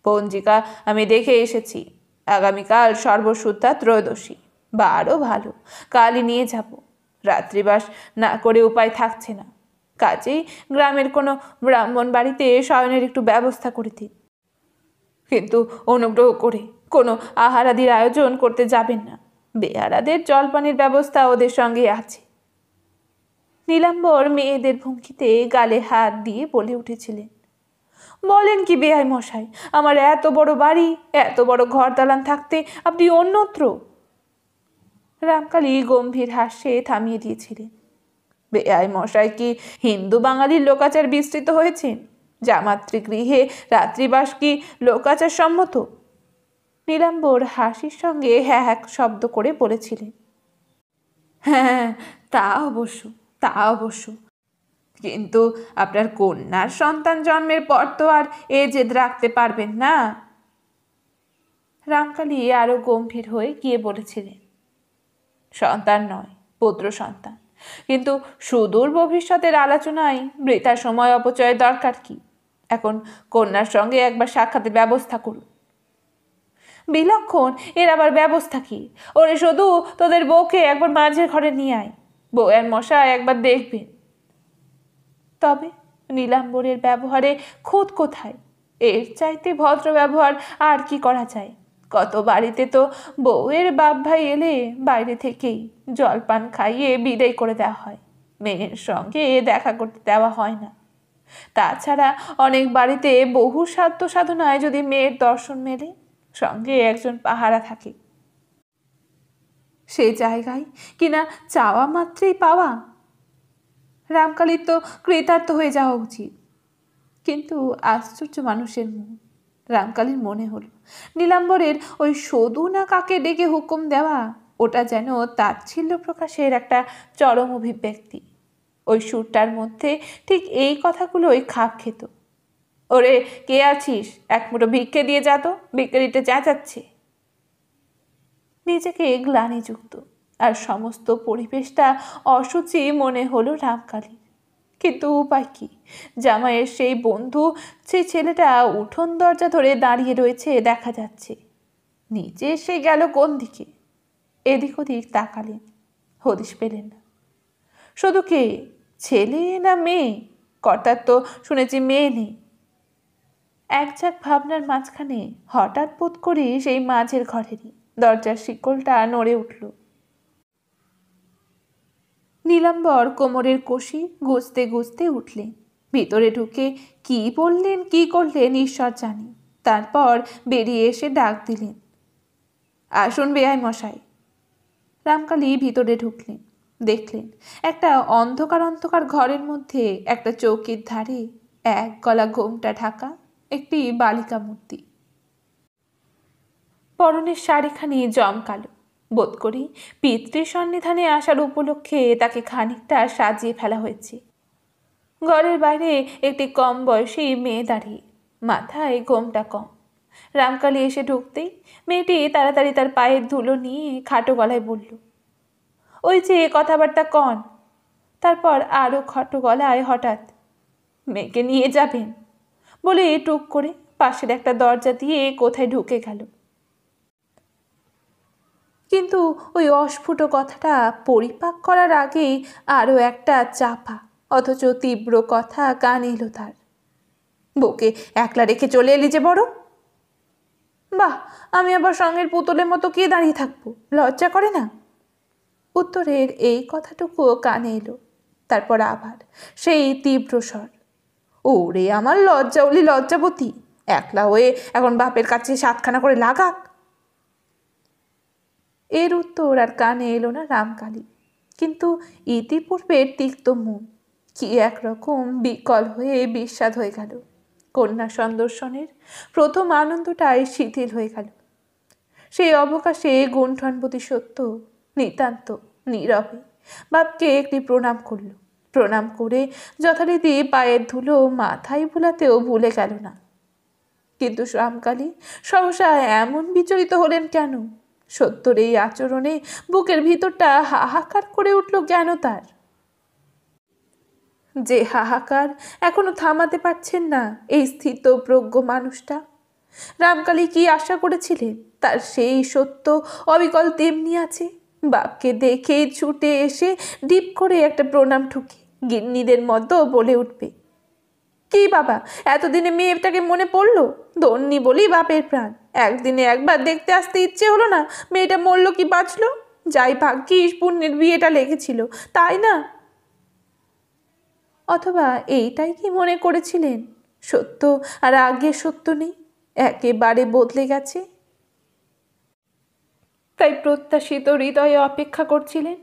পঞ্জিকা আমি দেখে এসেছি আগামীকাল সর্বসুদ্ধা ত্রয়োদশী বা আরও ভালো কালই নিয়ে যাব রাত্রিবাস না করে উপায় থাকছে না কাজেই গ্রামের কোনো ব্রাহ্মণ বাড়িতে শয়নের একটু ব্যবস্থা করে দিন কিন্তু অনুগ্রহ করে কোনো আহারাদির আয়োজন করতে যাবেন না বেহারাদের জলপানির ব্যবস্থা ওদের সঙ্গে আছে নীলাম্বর মেয়েদের ভঙ্গিতে গালে হাত দিয়ে বলে উঠেছিলেন বলেন কি বেহাই মশাই আমার এত বড় বাড়ি এত বড় ঘর দালান থাকতে আপনি অন্যত্র রামকালী গম্ভীর হাসে থামিয়ে দিয়েছিলেন এআই মশাই কি হিন্দু বাঙালির লোকাচার বিস্তৃত হয়েছে জামাতৃগৃহে রাত্রিবাস কি লোকাচার সম্মত নীলাম্বর হাসির সঙ্গে হ্যাঁ হ্যাঁ শব্দ করে বলেছিলেন হ্যাঁ, হ্যাঁ তা অবশ্য তা অবশ্য কিন্তু আপনার কন্যার সন্তান জন্মের পর তো আর এ জেদ রাখতে পারবেন না রামকালী আরও গম্ভীর হয়ে গিয়ে বলেছিলেন সন্তান নয় পুত্র সন্তান কিন্তু সুদূর ভবিষ্যতের আলোচনায় মৃতার সময় অপচয়ের দরকার কি এখন কন্যার সঙ্গে একবার সাক্ষাতের ব্যবস্থা করুন বিলক্ষণ এর আবার ব্যবস্থা কি ওরে শুধু তোদের বউকে একবার মাঝের ঘরে নিয়ে আয় বউয়ের মশা একবার দেখবেন তবে নীলাম্বরের ব্যবহারে খোদ কোথায় এর চাইতে ভদ্র ব্যবহার আর কি করা যায় কত বাড়িতে তো বউয়ের বাপ ভাই এলে বাইরে থেকেই জলপান খাইয়ে বিদায় করে দেওয়া হয় মেয়ের সঙ্গে দেখা করতে দেওয়া হয় না তাছাড়া অনেক বাড়িতে বহু সাধ্য সাধনায় যদি মেয়ের দর্শন মেলে সঙ্গে একজন পাহারা থাকে সে জায়গায় কিনা চাওয়া মাত্রেই পাওয়া রামকালীর তো ক্রেতার্থ হয়ে যাওয়া উচিত কিন্তু আশ্চর্য মানুষের মুখ রামকালীর মনে হলো নীলাম্বরের ওই সদু না কাকে ডেকে হুকুম দেওয়া ওটা যেন তাচ্ছিল্য প্রকাশের একটা চরম অভিব্যক্তি ওই সুরটার মধ্যে ঠিক এই কথাগুলোই খাপ খেত ওরে কে আছিস এক মুঠো ভিক্ষে দিয়ে যা তো ভিক্ষে যা যাচ্ছে নিজেকে গ্লানিযুক্ত আর সমস্ত পরিবেশটা অসুচি মনে হলো রামকালী কিন্তু উপায় কী জামাইয়ের সেই বন্ধু সেই ছেলেটা উঠোন দরজা ধরে দাঁড়িয়ে রয়েছে দেখা যাচ্ছে নিজে এসে গেল কোন দিকে এদিক ওদিক তাকালেন হদিশ পেলেন না শুধু কে ছেলে না মেয়ে কর্তার তো শুনেছি মেয়ে নেই একঝাক ভাবনার মাঝখানে হঠাৎ বোধ করে সেই মাঝের ঘরেরই দরজার শিকলটা নড়ে উঠল নীলাম্বর কোমরের কষি গুজতে গুজতে উঠলেন ভিতরে ঢুকে কি বললেন কি করলেন ঈশ্বর জানি তারপর বেরিয়ে এসে ডাক দিলেন আসুন বেয়াই মশাই রামকালী ভিতরে ঢুকলেন দেখলেন একটা অন্ধকার অন্ধকার ঘরের মধ্যে একটা চৌকির ধারে এক গলা ঘোমটা ঢাকা একটি বালিকা মূর্তি পরনের শাড়িখানি জমকালো বোধ করি পিতৃ সন্নিধানে আসার উপলক্ষে তাকে খানিকটা সাজিয়ে ফেলা হয়েছে ঘরের বাইরে একটি কম বয়সী মেয়ে দাঁড়িয়ে মাথায় ঘোমটা কম রামকালী এসে ঢুকতেই মেয়েটি তাড়াতাড়ি তার পায়ের ধুলো নিয়ে খাটো গলায় বলল ওই যে কথাবার্তা কন তারপর আরও খাটো গলায় হঠাৎ মেয়েকে নিয়ে যাবেন বলে টুক করে পাশের একটা দরজা দিয়ে কোথায় ঢুকে গেল কিন্তু ওই অস্ফুট কথাটা পরিপাক করার আগেই আরও একটা চাপা অথচ তীব্র কথা কান এলো তার বউকে একলা রেখে চলে এলি যে বড় বাহ আমি আবার সঙ্গের পুতুলের মতো কে দাঁড়িয়ে থাকবো লজ্জা করে না উত্তরের এই কথাটুকুও কানে এলো তারপর আবার সেই তীব্র স্বর ওরে আমার লজ্জা লজ্জাউলি লজ্জাবতী একলা হয়ে এখন বাপের কাছে সাতখানা করে লাগাক এর উত্তর আর কানে এলো না রামকালী কিন্তু ইতিপূর্বে তিক্ত মুখ কি একরকম বিকল হয়ে বিস্বাদ হয়ে গেল কন্যা সন্দর্শনের প্রথম আনন্দটাই শিথিল হয়ে গেল সেই অবকাশে গুণ্ঠনপতি সত্য নিতান্ত নীরবে বাপকে একটি প্রণাম করল প্রণাম করে যথারীতি পায়ের ধুলো মাথায় ভুলাতেও ভুলে গেল না কিন্তু রামকালী সহসা এমন বিচলিত হলেন কেন সত্যর এই আচরণে বুকের ভিতরটা হাহাকার করে উঠল কেন তার যে হাহাকার এখনো থামাতে পারছেন না এই স্থিত প্রজ্ঞ মানুষটা রামকালী কি আশা করেছিলেন তার সেই সত্য অবিকল তেমনি আছে বাপকে দেখে ছুটে এসে ডিপ করে একটা প্রণাম ঠুকে গিন্নিদের মতো বলে উঠবে কি বাবা এতদিনে মেয়েটাকে মনে পড়লো ধন্যী বলি বাপের প্রাণ একদিনে একবার দেখতে আসতে ইচ্ছে হলো না মেয়েটা মরলো কি বাঁচলো যাই ভাগ্যিস পুণ্যের বিয়েটা লেগেছিল তাই না অথবা এইটাই কি মনে করেছিলেন সত্য আর আগে সত্য নেই একেবারে বদলে গেছে তাই প্রত্যাশিত হৃদয়ে অপেক্ষা করছিলেন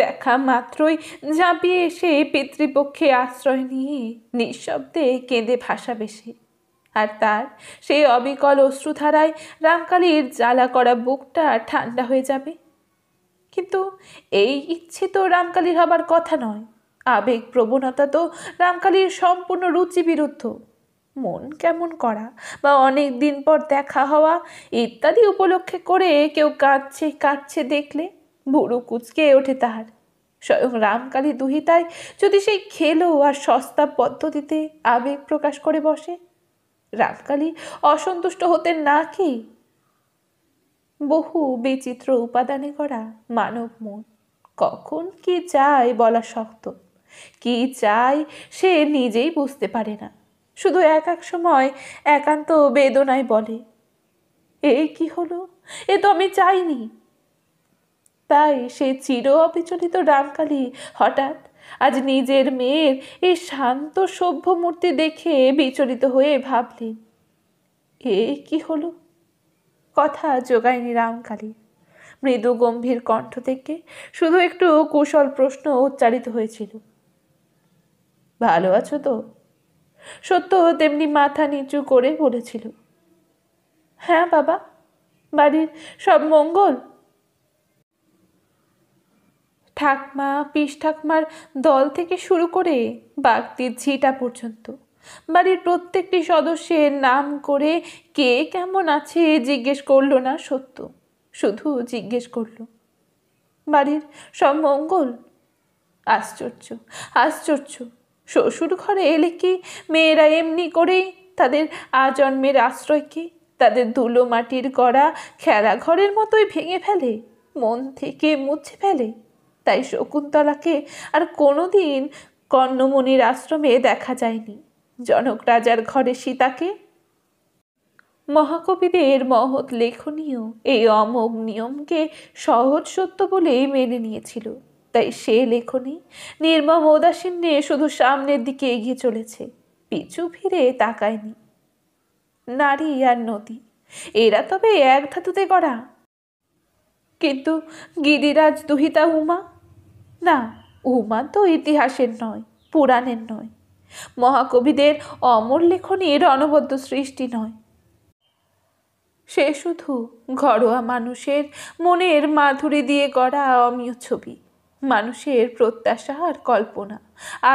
দেখা মাত্রই ঝাঁপিয়ে এসে পিতৃপক্ষে আশ্রয় নিয়ে নিঃশব্দে কেঁদে ভাসাবে সে আর তার সেই অবিকল অশ্রুধারায় রামকালীর জ্বালা করা বুকটা ঠান্ডা হয়ে যাবে কিন্তু এই ইচ্ছে তো রামকালীর হবার কথা নয় আবেগ প্রবণতা তো রামকালীর সম্পূর্ণ রুচি বিরুদ্ধ মন কেমন করা বা অনেক দিন পর দেখা হওয়া ইত্যাদি উপলক্ষে করে কেউ কাঁদছে কাঁদছে দেখলে ভুরু কুচকে ওঠে তাহার স্বয়ং রামকালী দুহিতায় যদি সেই খেলো আর সস্তা পদ্ধতিতে আবেগ প্রকাশ করে বসে রামকালী অসন্তুষ্ট হতেন না কি বহু বিচিত্র উপাদানে করা মানব মন কখন কি চায় বলা শক্ত কি চায় সে নিজেই বুঝতে পারে না শুধু এক এক সময় একান্ত বেদনায় বলে এই কি হলো এ তো আমি চাইনি তাই সে চির অবিচলিত রামকালী হঠাৎ আজ নিজের মেয়ের এই শান্ত সভ্য মূর্তি দেখে বিচলিত হয়ে ভাবলেন এ কি হলো কথা জোগায়নি রামকালী মৃদু গম্ভীর কণ্ঠ থেকে শুধু একটু কুশল প্রশ্ন উচ্চারিত হয়েছিল ভালো আছো তো সত্য তেমনি মাথা নিচু করে বলেছিল হ্যাঁ বাবা বাড়ির সব মঙ্গল ঠাকমা পিস ঠাকমার দল থেকে শুরু করে বাগদির ঝিটা পর্যন্ত বাড়ির প্রত্যেকটি সদস্যের নাম করে কে কেমন আছে জিজ্ঞেস করল না সত্য শুধু জিজ্ঞেস করল বাড়ির সব মঙ্গল আশ্চর্য আশ্চর্য শ্বশুর ঘরে এলে কি মেয়েরা এমনি করেই তাদের আজন্মের আশ্রয়কে তাদের ধুলো মাটির গড়া খেলাঘরের মতোই ভেঙে ফেলে মন থেকে মুছে ফেলে তাই শকুন্তলাকে আর কোনোদিন কর্ণমণির আশ্রমে দেখা যায়নি জনক রাজার ঘরে সীতাকে মহাকবিদের মহৎ লেখনীয় এই অমোঘ নিয়মকে সহজ সত্য বলে মেনে নিয়েছিল তাই সে লেখনী নির্মম উদাসীন্যে শুধু সামনের দিকে এগিয়ে চলেছে পিছু ফিরে তাকায়নি নারী আর নদী এরা তবে এক ধাতুতে গড়া কিন্তু গিরিরাজ দুহিতা উমা না উমা তো ইতিহাসের নয় পুরাণের নয় মহাকবিদের অমর লেখনীর অনবদ্য সৃষ্টি নয় সে শুধু ঘরোয়া মানুষের মনের মাধুরী দিয়ে গড়া অমীয় ছবি মানুষের প্রত্যাশা আর কল্পনা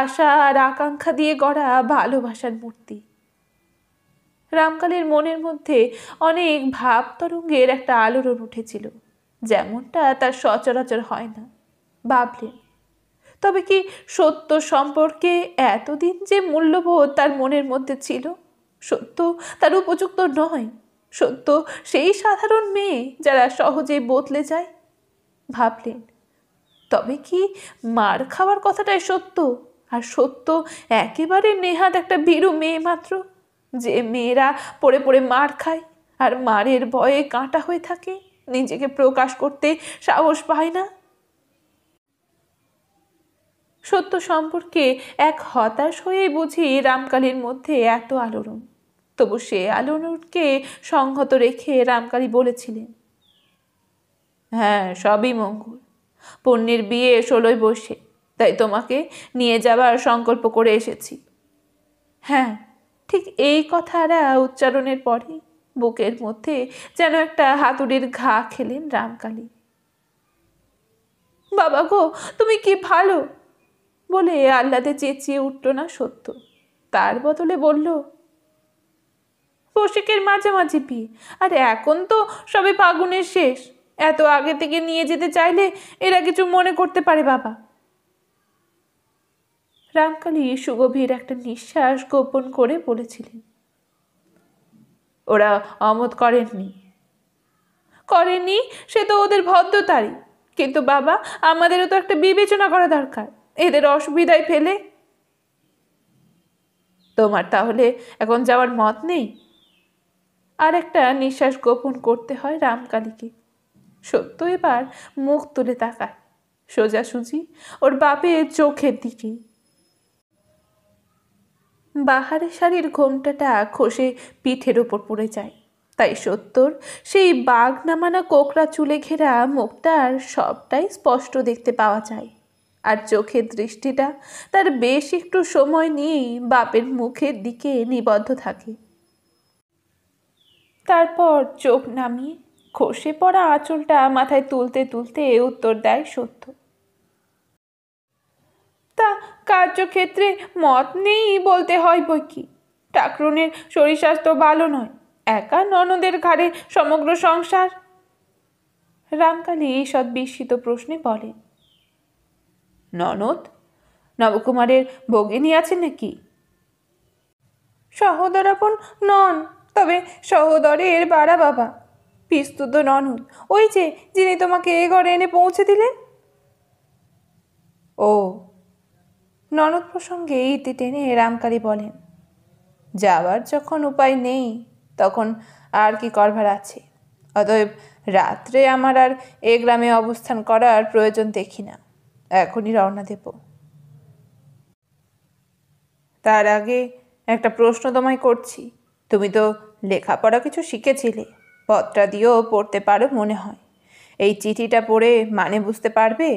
আশা আর আকাঙ্ক্ষা দিয়ে গড়া ভালোবাসার মূর্তি রামকালের মনের মধ্যে অনেক ভাব তরঙ্গের একটা আলোড়ন উঠেছিল যেমনটা তার সচরাচর হয় না ভাবলেন তবে কি সত্য সম্পর্কে এতদিন যে মূল্যবোধ তার মনের মধ্যে ছিল সত্য তার উপযুক্ত নয় সত্য সেই সাধারণ মেয়ে যারা সহজে বদলে যায় ভাবলেন তবে কি মার খাওয়ার কথাটাই সত্য আর সত্য একেবারে নেহাত একটা ভীরু মেয়ে মাত্র যে মেয়েরা পড়ে পড়ে মার খায় আর মারের ভয়ে কাঁটা হয়ে থাকে নিজেকে প্রকাশ করতে সাহস পায় না সত্য সম্পর্কে এক হতাশ হয়ে বুঝি রামকালীর মধ্যে এত আলোড়ন তবু সে আলোড়নকে সংহত রেখে রামকালী বলেছিলেন হ্যাঁ সবই মঙ্গল পণ্যের বিয়ে ষোলোই বসে তাই তোমাকে নিয়ে যাবার সংকল্প করে এসেছি হ্যাঁ ঠিক এই কথাটা উচ্চারণের পরে বুকের মধ্যে যেন একটা হাতুড়ির ঘা খেলেন রামকালী বাবা গো তুমি কি ভালো বলে আহ্লাদে চেঁচিয়ে উঠল না সত্য তার বদলে বলল কৌশিকের মাঝামাঝি পি আর এখন তো সবে ফাগুনের শেষ এত আগে থেকে নিয়ে যেতে চাইলে এরা কিছু মনে করতে পারে বাবা রামকালী সুগভীর একটা নিঃশ্বাস গোপন করে বলেছিলেন ওরা অমত করেননি করেনি সে তো ওদের ভদ্রতারই কিন্তু বাবা আমাদেরও তো একটা বিবেচনা করা দরকার এদের অসুবিধায় ফেলে তোমার তাহলে এখন যাওয়ার মত নেই আর একটা নিঃশ্বাস গোপন করতে হয় রামকালীকে সত্য এবার মুখ তুলে তাকায় সোজাসুজি ওর বাপের চোখের দিকে বাহারের শাড়ির ঘোমটাটা খসে পিঠের ওপর পড়ে যায় তাই সত্যর সেই বাঘ নামানা কোকড়া চুলে ঘেরা মুখটার সবটাই স্পষ্ট দেখতে পাওয়া যায় আর চোখের দৃষ্টিটা তার বেশ একটু সময় নিয়েই বাপের মুখের দিকে নিবদ্ধ থাকে তারপর চোখ নামিয়ে খসে পড়া আঁচলটা মাথায় তুলতে তুলতে উত্তর দেয় সত্য তা কার্যক্ষেত্রে মত নেই বলতে হয় বই কি ঠাকরুনের শরীর স্বাস্থ্য ভালো নয় একা ননদের ঘাড়ে সমগ্র সংসার রামকালী এইসব বিস্মিত প্রশ্নে বলেন ননদ নবকুমারের ভগিনী আছে নাকি সহোদরাপন নন তবে সহোদরের বাড়া বাবা পিস্তুত ননদ ওই যে যিনি তোমাকে এ ঘরে এনে পৌঁছে দিলেন ও ননদ প্রসঙ্গে ইতি টেনে রামকালি বলেন যাওয়ার যখন উপায় নেই তখন আর কি করবার আছে অতএব রাত্রে আমার আর এ গ্রামে অবস্থান করার প্রয়োজন দেখি না এখনই রওনা দেব তার আগে একটা প্রশ্ন তোমায় করছি তুমি তো লেখাপড়া কিছু শিখেছিলে পত্রা দিয়েও পড়তে পারো মনে হয় এই চিঠিটা পড়ে মানে বুঝতে পারবে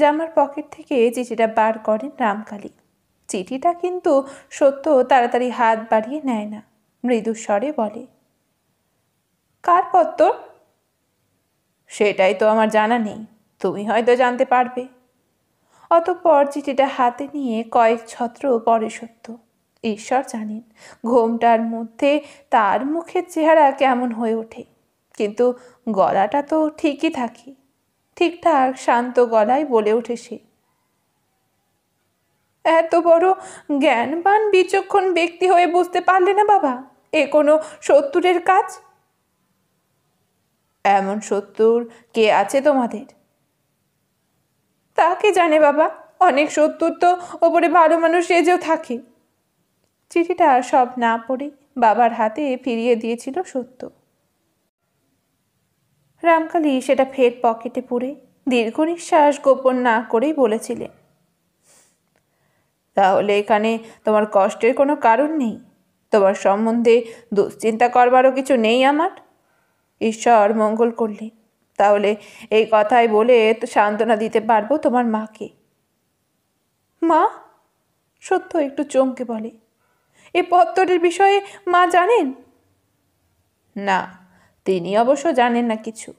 জামার পকেট থেকে চিঠিটা বার করেন রামকালী চিঠিটা কিন্তু সত্য তাড়াতাড়ি হাত বাড়িয়ে নেয় না মৃদু স্বরে বলে কার পত্তর সেটাই তো আমার জানা নেই তুমি হয়তো জানতে পারবে অতঃপর চিঠিটা হাতে নিয়ে কয়েক ছত্র পরে সত্য ঈশ্বর জানেন ঘোমটার মধ্যে তার মুখের চেহারা কেমন হয়ে ওঠে কিন্তু গলাটা তো ঠিকই থাকে ঠিকঠাক শান্ত গলায় বলে ওঠে সে এত বড় জ্ঞানবান বিচক্ষণ ব্যক্তি হয়ে বুঝতে পারলে না বাবা এ কোনো সত্তরের কাজ এমন সত্তর কে আছে তোমাদের তা জানে বাবা অনেক সত্যুর তো ওপরে ভালো মানুষ এজেও থাকে চিঠিটা সব না পড়ে বাবার হাতে ফিরিয়ে দিয়েছিল সত্য রামকালি সেটা ফের পকেটে পুরে দীর্ঘ নিঃশ্বাস গোপন না করেই বলেছিলেন তাহলে এখানে তোমার কষ্টের কোনো কারণ নেই তোমার সম্বন্ধে দুশ্চিন্তা করবারও কিছু নেই আমার ঈশ্বর মঙ্গল করলেন তাহলে এই কথাই বলে সান্ত্বনা দিতে পারবো তোমার মাকে মা সত্য একটু চমকে বলে এ পত্তরের বিষয়ে মা জানেন না তিনি অবশ্য জানেন না কিছু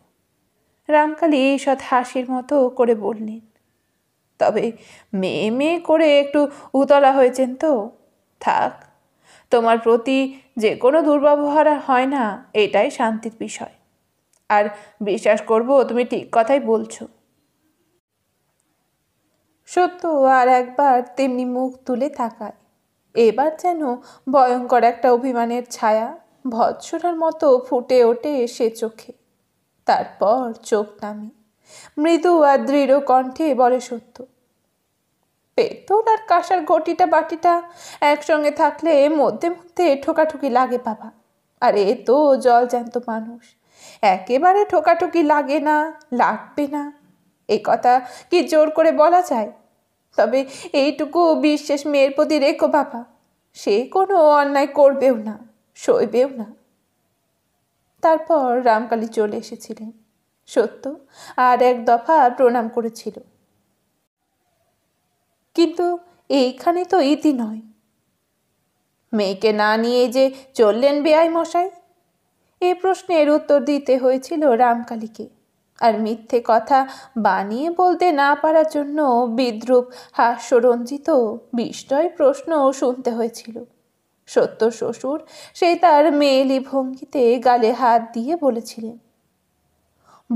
রামকালী সৎ হাসির মতো করে বললেন তবে মেয়ে মেয়ে করে একটু উতলা হয়েছেন তো থাক তোমার প্রতি যে কোনো দুর্ব্যবহার হয় না এটাই শান্তির বিষয় আর বিশ্বাস করব তুমি ঠিক কথাই বলছো সত্য আর একবার তেমনি মুখ তুলে থাকায় এবার যেন ভয়ঙ্কর একটা অভিমানের ছায়া ভৎসরার মতো ফুটে ওঠে সে চোখে তারপর চোখ নামে মৃদু আর দৃঢ় কণ্ঠে বলে সত্য পেতল আর কাঁসার ঘটিটা বাটিটা একসঙ্গে থাকলে মধ্যে মধ্যে ঠোকাঠুকি লাগে বাবা আর এ তো জল জ্যান্ত মানুষ একেবারে ঠোকাঠুকি লাগে না লাগবে না এই কথা কি জোর করে বলা যায় তবে এইটুকু বিশ্বাস মেয়ের প্রতি রেখো বাবা সে কোনো অন্যায় করবেও না সইবেও না তারপর রামকালী চলে এসেছিলেন সত্য আর এক দফা প্রণাম করেছিল কিন্তু এইখানে তো ইতি নয় মেয়েকে না নিয়ে যে চললেন বেআই মশাই এ প্রশ্নের উত্তর দিতে হয়েছিল রামকালীকে আর মিথ্যে কথা বানিয়ে বলতে না পারার জন্য বিদ্রুপ হাস্যরঞ্জিত বিস্ময় প্রশ্ন শুনতে হয়েছিল সত্য শ্বশুর সেই তার মেয়েলি ভঙ্গিতে গালে হাত দিয়ে বলেছিলেন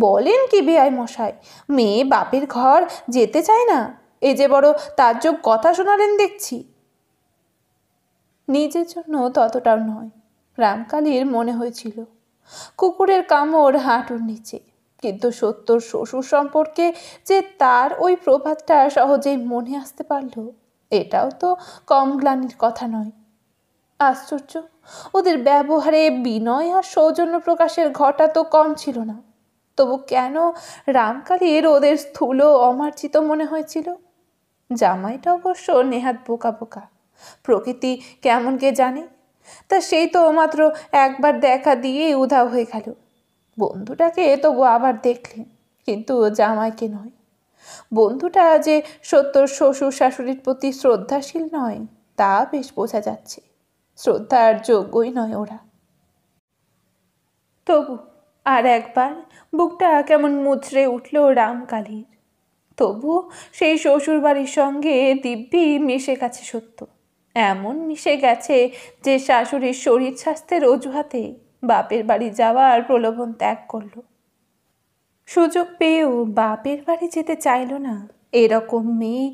বলেন কি বেআই মশাই মেয়ে বাপের ঘর যেতে চায় না এ যে বড় তাজ্জব কথা শোনালেন দেখছি নিজের জন্য ততটাও নয় রামকালীর মনে হয়েছিল কুকুরের কামড় হাঁটুর নিচে কিন্তু সত্যর শ্বশুর সম্পর্কে যে তার ওই প্রভাতটা সহজেই মনে আসতে পারল এটাও তো কম গ্লানির কথা নয় আশ্চর্য ওদের ব্যবহারে বিনয় আর সৌজন্য প্রকাশের ঘটা তো কম ছিল না তবু কেন রামকালীর ওদের স্থূল অমার্জিত মনে হয়েছিল জামাইটা অবশ্য নেহাত বোকা বোকা প্রকৃতি কেমন কে জানে তা সেই তো মাত্র একবার দেখা দিয়ে উধাও হয়ে গেল বন্ধুটাকে তবু আবার দেখলেন কিন্তু জামাইকে নয় বন্ধুটা যে সত্য শ্বশুর শাশুড়ির প্রতি শ্রদ্ধাশীল নয় তা বেশ বোঝা যাচ্ছে শ্রদ্ধার যোগ্যই নয় ওরা তবু আর একবার বুকটা কেমন মুচড়ে উঠল রামকালীর তবু সেই শ্বশুর বাড়ির সঙ্গে দিব্যি মিশে গেছে সত্য এমন মিশে গেছে যে শাশুড়ির শরীর স্বাস্থ্যের অজুহাতে বাপের বাড়ি যাওয়ার প্রলোভন ত্যাগ করল সুযোগ পেয়েও বাপের বাড়ি যেতে চাইল না এরকম মেয়ে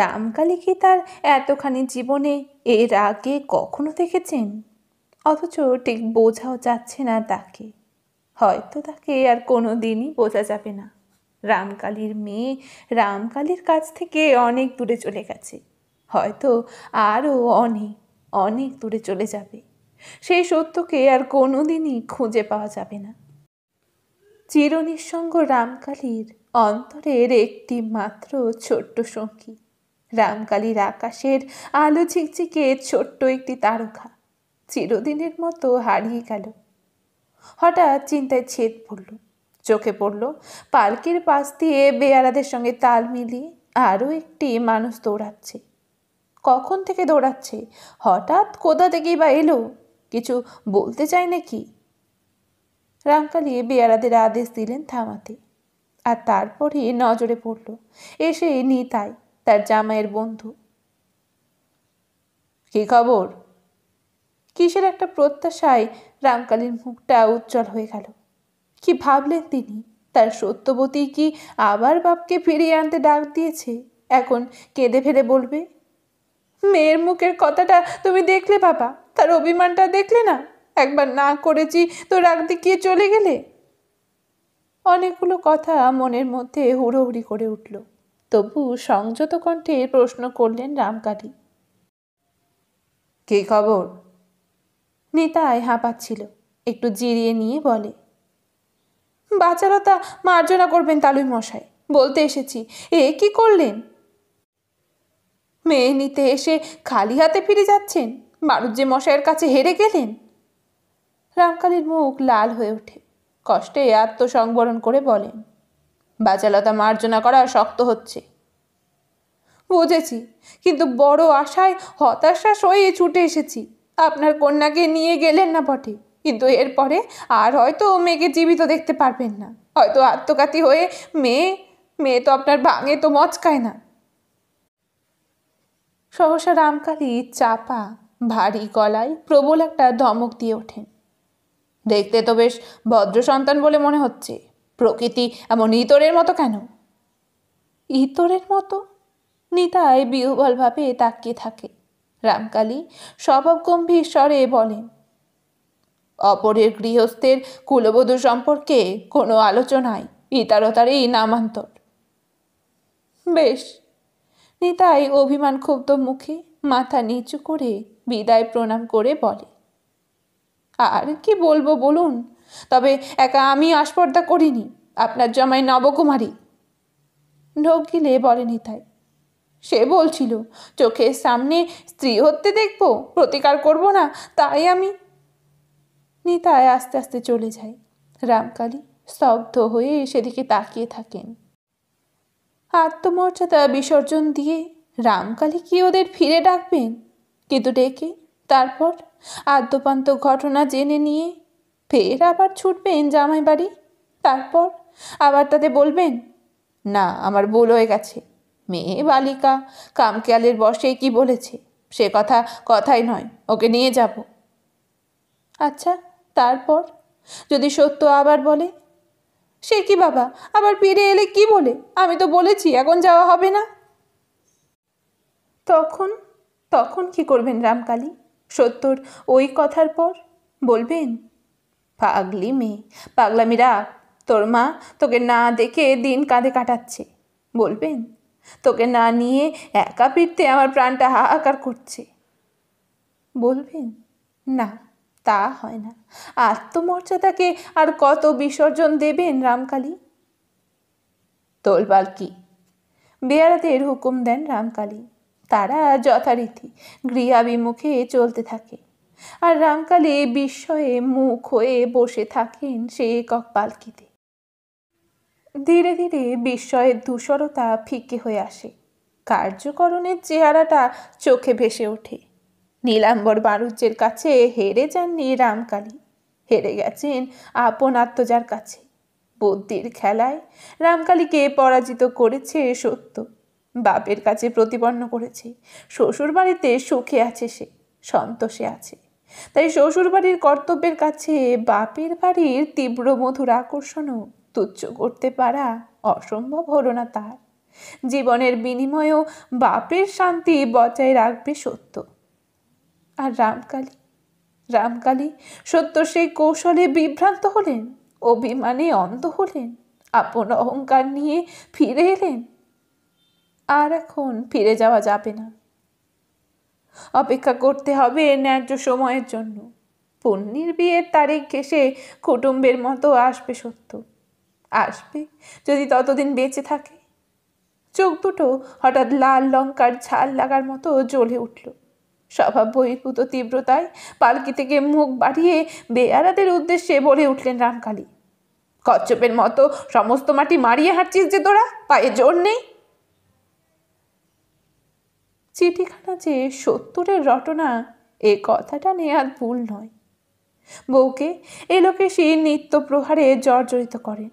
রামকালী কি তার এতখানি জীবনে এর আগে কখনো দেখেছেন অথচ ঠিক বোঝাও যাচ্ছে না তাকে হয়তো তাকে আর কোনো দিনই বোঝা যাবে না রামকালীর মেয়ে রামকালীর কাছ থেকে অনেক দূরে চলে গেছে হয়তো আরও অনেক অনেক দূরে চলে যাবে সেই সত্যকে আর কোনোদিনই খুঁজে পাওয়া যাবে না চির নিঃসঙ্গ রামকালীর অন্তরের একটি মাত্র ছোট্ট সঙ্গী রামকালীর আকাশের আলো ঝিকঝিকে ছোট্ট একটি তারকা চিরদিনের মতো হারিয়ে গেল হঠাৎ চিন্তায় ছেদ পড়ল চোখে পড়ল পার্কের পাশ দিয়ে বেয়ারাদের সঙ্গে তাল মিলিয়ে আরও একটি মানুষ দৌড়াচ্ছে কখন থেকে দৌড়াচ্ছে হঠাৎ কোথা থেকেই বা এলো কিছু বলতে চায় নাকি রামকালিয়ে বেয়ারাদের আদেশ দিলেন থামাতে আর তারপরে নজরে পড়ল এসে নিতাই তার জামাইয়ের বন্ধু কি খবর কিসের একটা প্রত্যাশায় রামকালীর মুখটা উজ্জ্বল হয়ে গেল কি ভাবলেন তিনি তার সত্যবতী কি আবার বাপকে ফিরিয়ে আনতে ডাক দিয়েছে এখন কেঁদে ফেলে বলবে মেয়ের মুখের কথাটা তুমি দেখলে বাবা তার অভিমানটা দেখলে না একবার না করেছি তো রাগ দেখিয়ে চলে গেলে অনেকগুলো কথা মনের মধ্যে হুড়োহুড়ি করে উঠল তবু সংযত কণ্ঠে প্রশ্ন করলেন রামকালী কে খবর নেতায় হাঁপাচ্ছিল একটু জিরিয়ে নিয়ে বলে বাচালতা মার্জনা করবেন তালুই মশাই বলতে এসেছি এ কি করলেন মেয়ে নিতে এসে খালি হাতে ফিরে যাচ্ছেন মারুজ্জে মশাইয়ের কাছে হেরে গেলেন রামকালীর মুখ লাল হয়ে ওঠে কষ্টে আত্মসংবরণ করে বলেন বাজালতা মার্জনা করা শক্ত হচ্ছে বুঝেছি কিন্তু বড় আশায় হতাশা সয়ে ছুটে এসেছি আপনার কন্যাকে নিয়ে গেলেন না বটে কিন্তু এরপরে আর হয়তো মেয়েকে জীবিত দেখতে পারবেন না হয়তো আত্মঘাতী হয়ে মেয়ে মেয়ে তো আপনার ভাঙে তো মচকায় না সহসা রামকালী চাপা ভারী গলায় প্রবল একটা ধমক দিয়ে ওঠেন দেখতে তো বেশ ভদ্র সন্তান বলে মনে হচ্ছে প্রকৃতি এমন ইতরের মতো কেন ইতরের মতো নিতাই বিহ্বলভাবে তাকিয়ে থাকে রামকালী স্বভাব গম্ভীর স্বরে বলেন অপরের গৃহস্থের কুলবধূ সম্পর্কে কোনো আলোচনায় ইতারতারই নামান্তর বেশ নিতাই অভিমান ক্ষুব্ধ মুখে মাথা নিচু করে বিদায় প্রণাম করে বলে আর কি বলবো বলুন তবে একা আমি আস্পর্ধা করিনি আপনার জামাই নবকুমারী ঢোক গিলে বলে নিতাই সে বলছিল চোখের সামনে স্ত্রী হতে দেখব প্রতিকার করব না তাই আমি নিতাই আস্তে আস্তে চলে যাই রামকালী স্তব্ধ হয়ে সেদিকে তাকিয়ে থাকেন আত্মমর্যাদা বিসর্জন দিয়ে রামকালী কি ওদের ফিরে ডাকবেন কিন্তু ডেকে তারপর আদ্যপান্ত ঘটনা জেনে নিয়ে ফের আবার ছুটবেন জামাই বাড়ি তারপর আবার তাতে বলবেন না আমার বল হয়ে গেছে মেয়ে বালিকা কামকেয়ালের বসে কি বলেছে সে কথা কথাই নয় ওকে নিয়ে যাব আচ্ছা তারপর যদি সত্য আবার বলে সে কি বাবা আবার ফিরে এলে কি বলে আমি তো বলেছি এখন যাওয়া হবে না তখন তখন কি করবেন রামকালী সত্তর ওই কথার পর বলবেন পাগলি মেয়ে পাগলা রাগ তোর মা তোকে না দেখে দিন কাঁধে কাটাচ্ছে বলবেন তোকে না নিয়ে একা ফিরতে আমার প্রাণটা হাহাকার করছে বলবেন না তা হয় না আত্মমর্যাদাকে আর কত বিসর্জন দেবেন রামকালী তোলবার কি বেয়ারাদের হুকুম দেন রামকালী তারা যথারীতি গৃহাভিমুখে চলতে থাকে আর রামকালী বিস্ময়ে মুখ হয়ে বসে থাকেন সে একক পালকিতে ধীরে ধীরে বিস্ময়ের ধূসরতা ফিকে হয়ে আসে কার্যকরণের চেহারাটা চোখে ভেসে ওঠে নীলাম্বর বাণুজ্যের কাছে হেরে যাননি রামকালী হেরে গেছেন আপন আত্মজার কাছে বুদ্ধির খেলায় রামকালীকে পরাজিত করেছে সত্য বাপের কাছে প্রতিপন্ন করেছে শ্বশুর বাড়িতে সুখে আছে সে সন্তোষে আছে তাই শ্বশুর বাড়ির কর্তব্যের কাছে বাপের বাড়ির তীব্র মধুর আকর্ষণও তুচ্ছ করতে পারা অসম্ভব হলো না তার জীবনের বিনিময়েও বাপের শান্তি বজায় রাখবে সত্য আর রামকালী রামকালী সত্য সেই কৌশলে বিভ্রান্ত হলেন অভিমানে অন্ধ হলেন আপন অহংকার নিয়ে ফিরে এলেন আর এখন ফিরে যাওয়া যাবে না অপেক্ষা করতে হবে ন্যায্য সময়ের জন্য পণ্যের বিয়ের তারিখ ঘেসে কুটুম্বের মতো আসবে সত্য আসবে যদি ততদিন বেঁচে থাকে চোখ দুটো হঠাৎ লাল লঙ্কার ঝাল লাগার মতো জ্বলে উঠল স্বভাব বহির্ভূত তীব্রতায় পালকি থেকে মুখ বাড়িয়ে বেয়ারাদের উদ্দেশ্যে বলে উঠলেন রামকালী কচ্ছপের মতো সমস্ত মাটি মারিয়ে হাঁটছিস যে তোরা পায়ে জোর নেই চিঠিখানা যে সত্তরের রটনা এ কথাটা নেয়ার ভুল নয় বউকে এলোকেশীর নিত্য প্রহারে জর্জরিত করেন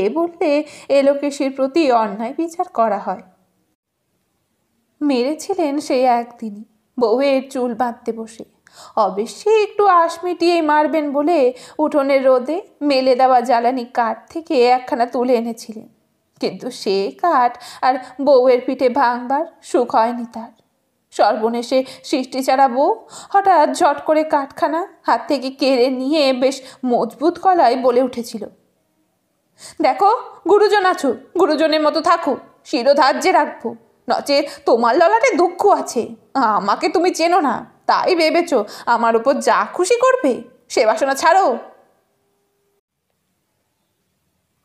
এ বললে এলোকেশীর প্রতি অন্যায় বিচার করা হয় মেরেছিলেন সে একদিনই বউয়ের চুল বাঁধতে বসে অবশ্যই একটু আশ মিটিয়েই মারবেন বলে উঠোনের রোদে মেলে দেওয়া জ্বালানি কাঠ থেকে একখানা তুলে এনেছিলেন কিন্তু সে কাঠ আর বউয়ের পিঠে ভাঙবার সুখ হয়নি তার সর্বনেশে সৃষ্টি ছাড়া বউ হঠাৎ ঝট করে কাঠখানা হাত থেকে কেড়ে নিয়ে বেশ মজবুত কলায় বলে উঠেছিল দেখো গুরুজন আছো গুরুজনের মতো থাকো শিরোধার্যে রাখবো নচে তোমার ললাটে দুঃখ আছে আমাকে তুমি চেনো না তাই ভেবেছ আমার উপর যা খুশি করবে সে বাসনা ছাড়ো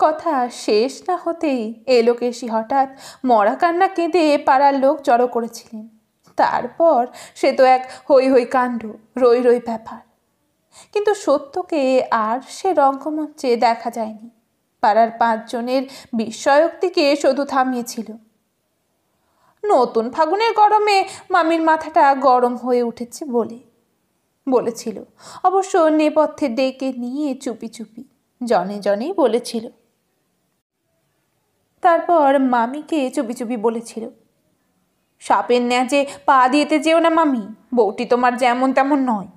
কথা শেষ না হতেই এলোকেশি হঠাৎ মরা কান্না কেঁদে পাড়ার লোক জড়ো করেছিলেন তারপর সে তো এক হই হই কাণ্ড রই রই ব্যাপার কিন্তু সত্যকে আর সে রঙ্গমঞ্চে দেখা যায়নি পাড়ার পাঁচজনের বিস্ময়ক দিকে শুধু থামিয়েছিল নতুন ফাগুনের গরমে মামির মাথাটা গরম হয়ে উঠেছে বলে বলেছিল অবশ্য নেপথ্যে ডেকে নিয়ে চুপি চুপি জনে জনে বলেছিল তারপর মামিকে চুপি চুপি বলেছিল সাপের ন্যাজে পা দিয়েতে যেও না মামি বউটি তোমার যেমন তেমন নয়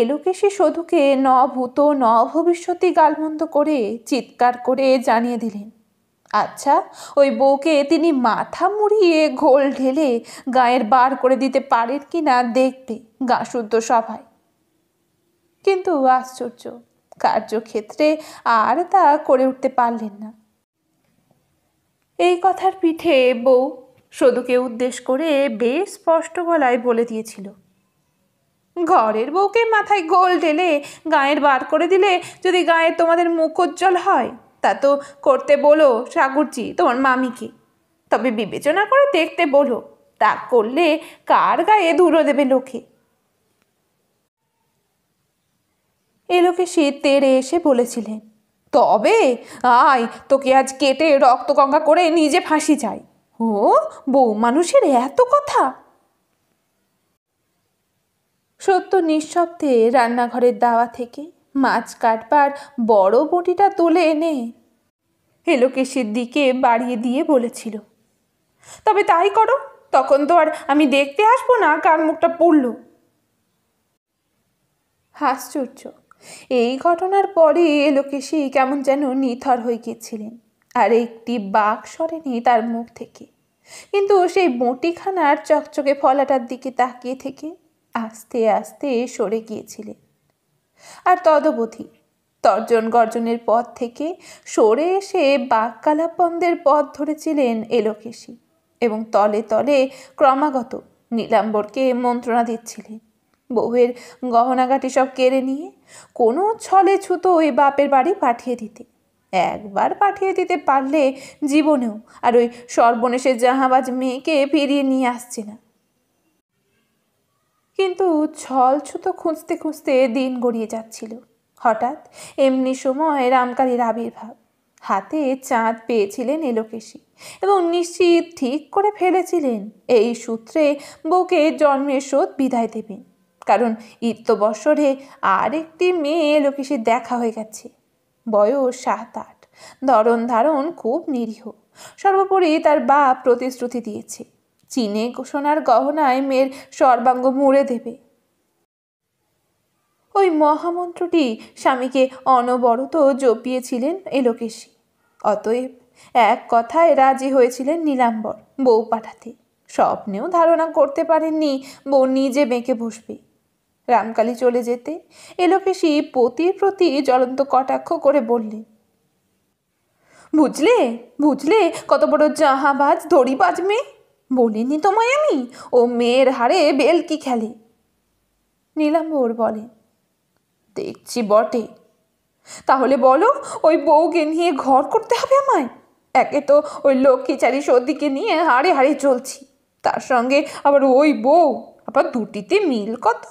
এলোকেশি সধুকে ন ভূত ন ভবিষ্যতি গালমন্দ করে চিৎকার করে জানিয়ে দিলেন আচ্ছা ওই বউকে তিনি মাথা মুড়িয়ে ঘোল ঢেলে গায়ের বার করে দিতে পারেন কি না দেখবে গা শুদ্ধ সভায় কিন্তু আশ্চর্য কার্যক্ষেত্রে আর তা করে উঠতে পারলেন না এই কথার পিঠে বউ সদুকে উদ্দেশ করে বেশ স্পষ্ট গলায় বলে দিয়েছিল ঘরের বউকে মাথায় গোল ঢেলে গায়ের বার করে দিলে যদি গায়ে তোমাদের মুখোজ্জ্বল হয় তা তো করতে বলো সাগরজি তোমার মামিকে তবে বিবেচনা করে দেখতে বলো তা করলে কার গায়ে ধুলো দেবে লোকে এ লোকে শীত তেড়ে এসে বলেছিলেন তবে আয় তোকে আজ কেটে রক্ত গঙ্গা করে নিজে ফাঁসি যাই ও বউ মানুষের এত কথা সত্য নিঃশব্দে রান্নাঘরের দাওয়া থেকে মাছ কাটবার বড় বটিটা তুলে এনে এলোকেশের দিকে বাড়িয়ে দিয়ে বলেছিল তবে তাই করো তখন তো আর আমি দেখতে আসবো না কার মুখটা পড়ল আশ্চর্য এই ঘটনার পরে এলোকেশি কেমন যেন নিথর হয়ে গিয়েছিলেন আর একটি বাঘ সরেনি তার মুখ থেকে কিন্তু সেই বটিখানার চকচকে ফলাটার দিকে তাকিয়ে থেকে আস্তে আস্তে সরে গিয়েছিলেন আর তর্জন গর্জনের পথ থেকে সরে এসে বাক্যালাপন্দের পথ ধরেছিলেন এলোকেশী এবং তলে তলে ক্রমাগত নীলাম্বরকে মন্ত্রণা দিচ্ছিলেন বউয়ের গহনাঘাটি সব কেড়ে নিয়ে কোনো ছলে ছুতো ওই বাপের বাড়ি পাঠিয়ে দিতে একবার পাঠিয়ে দিতে পারলে জীবনেও আর ওই সর্বনেশে জাহাবাজ মেয়েকে ফিরিয়ে নিয়ে আসছে না কিন্তু ছলছুতো খুঁজতে খুঁজতে দিন গড়িয়ে যাচ্ছিল হঠাৎ এমনি সময় রামকালীর আবির্ভাব হাতে চাঁদ পেয়েছিলেন এলোকেশি এবং নিশ্চিত ঠিক করে ফেলেছিলেন এই সূত্রে বউকে জন্মের শোধ বিদায় দেবেন কারণ ইত্য বৎসরে আর একটি মেয়ে এলোকেশির দেখা হয়ে গেছে বয়স সাত আট ধরন ধারণ খুব নিরীহ সর্বোপরি তার বাপ প্রতিশ্রুতি দিয়েছে চিনে সোনার গহনায় মেয়ের সর্বাঙ্গ মুড়ে দেবে ওই মহামন্ত্রটি স্বামীকে অনবরত জপিয়েছিলেন এলোকেশী অতএব এক কথায় রাজি হয়েছিলেন নীলাম্বর বউ পাঠাতে স্বপ্নেও ধারণা করতে পারেননি বউ নিজে বেঁকে বসবে রামকালী চলে যেতে এলোকেশী পতির প্রতি জ্বলন্ত কটাক্ষ করে বললেন বুঝলে বুঝলে কত বড় জাহাবাজ ধরি বাজমে বলিনি তোমায় আমি ও মেয়ের হারে বেলকি খেলে নীলাম্বর বলে দেখছি বটে তাহলে বলো ওই বউকে নিয়ে ঘর করতে হবে আমায় একে তো ওই লক্ষ্মীচারি সর্দিকে নিয়ে হাড়ে হাড়ে চলছি তার সঙ্গে আবার ওই বউ আবার দুটিতে মিল কত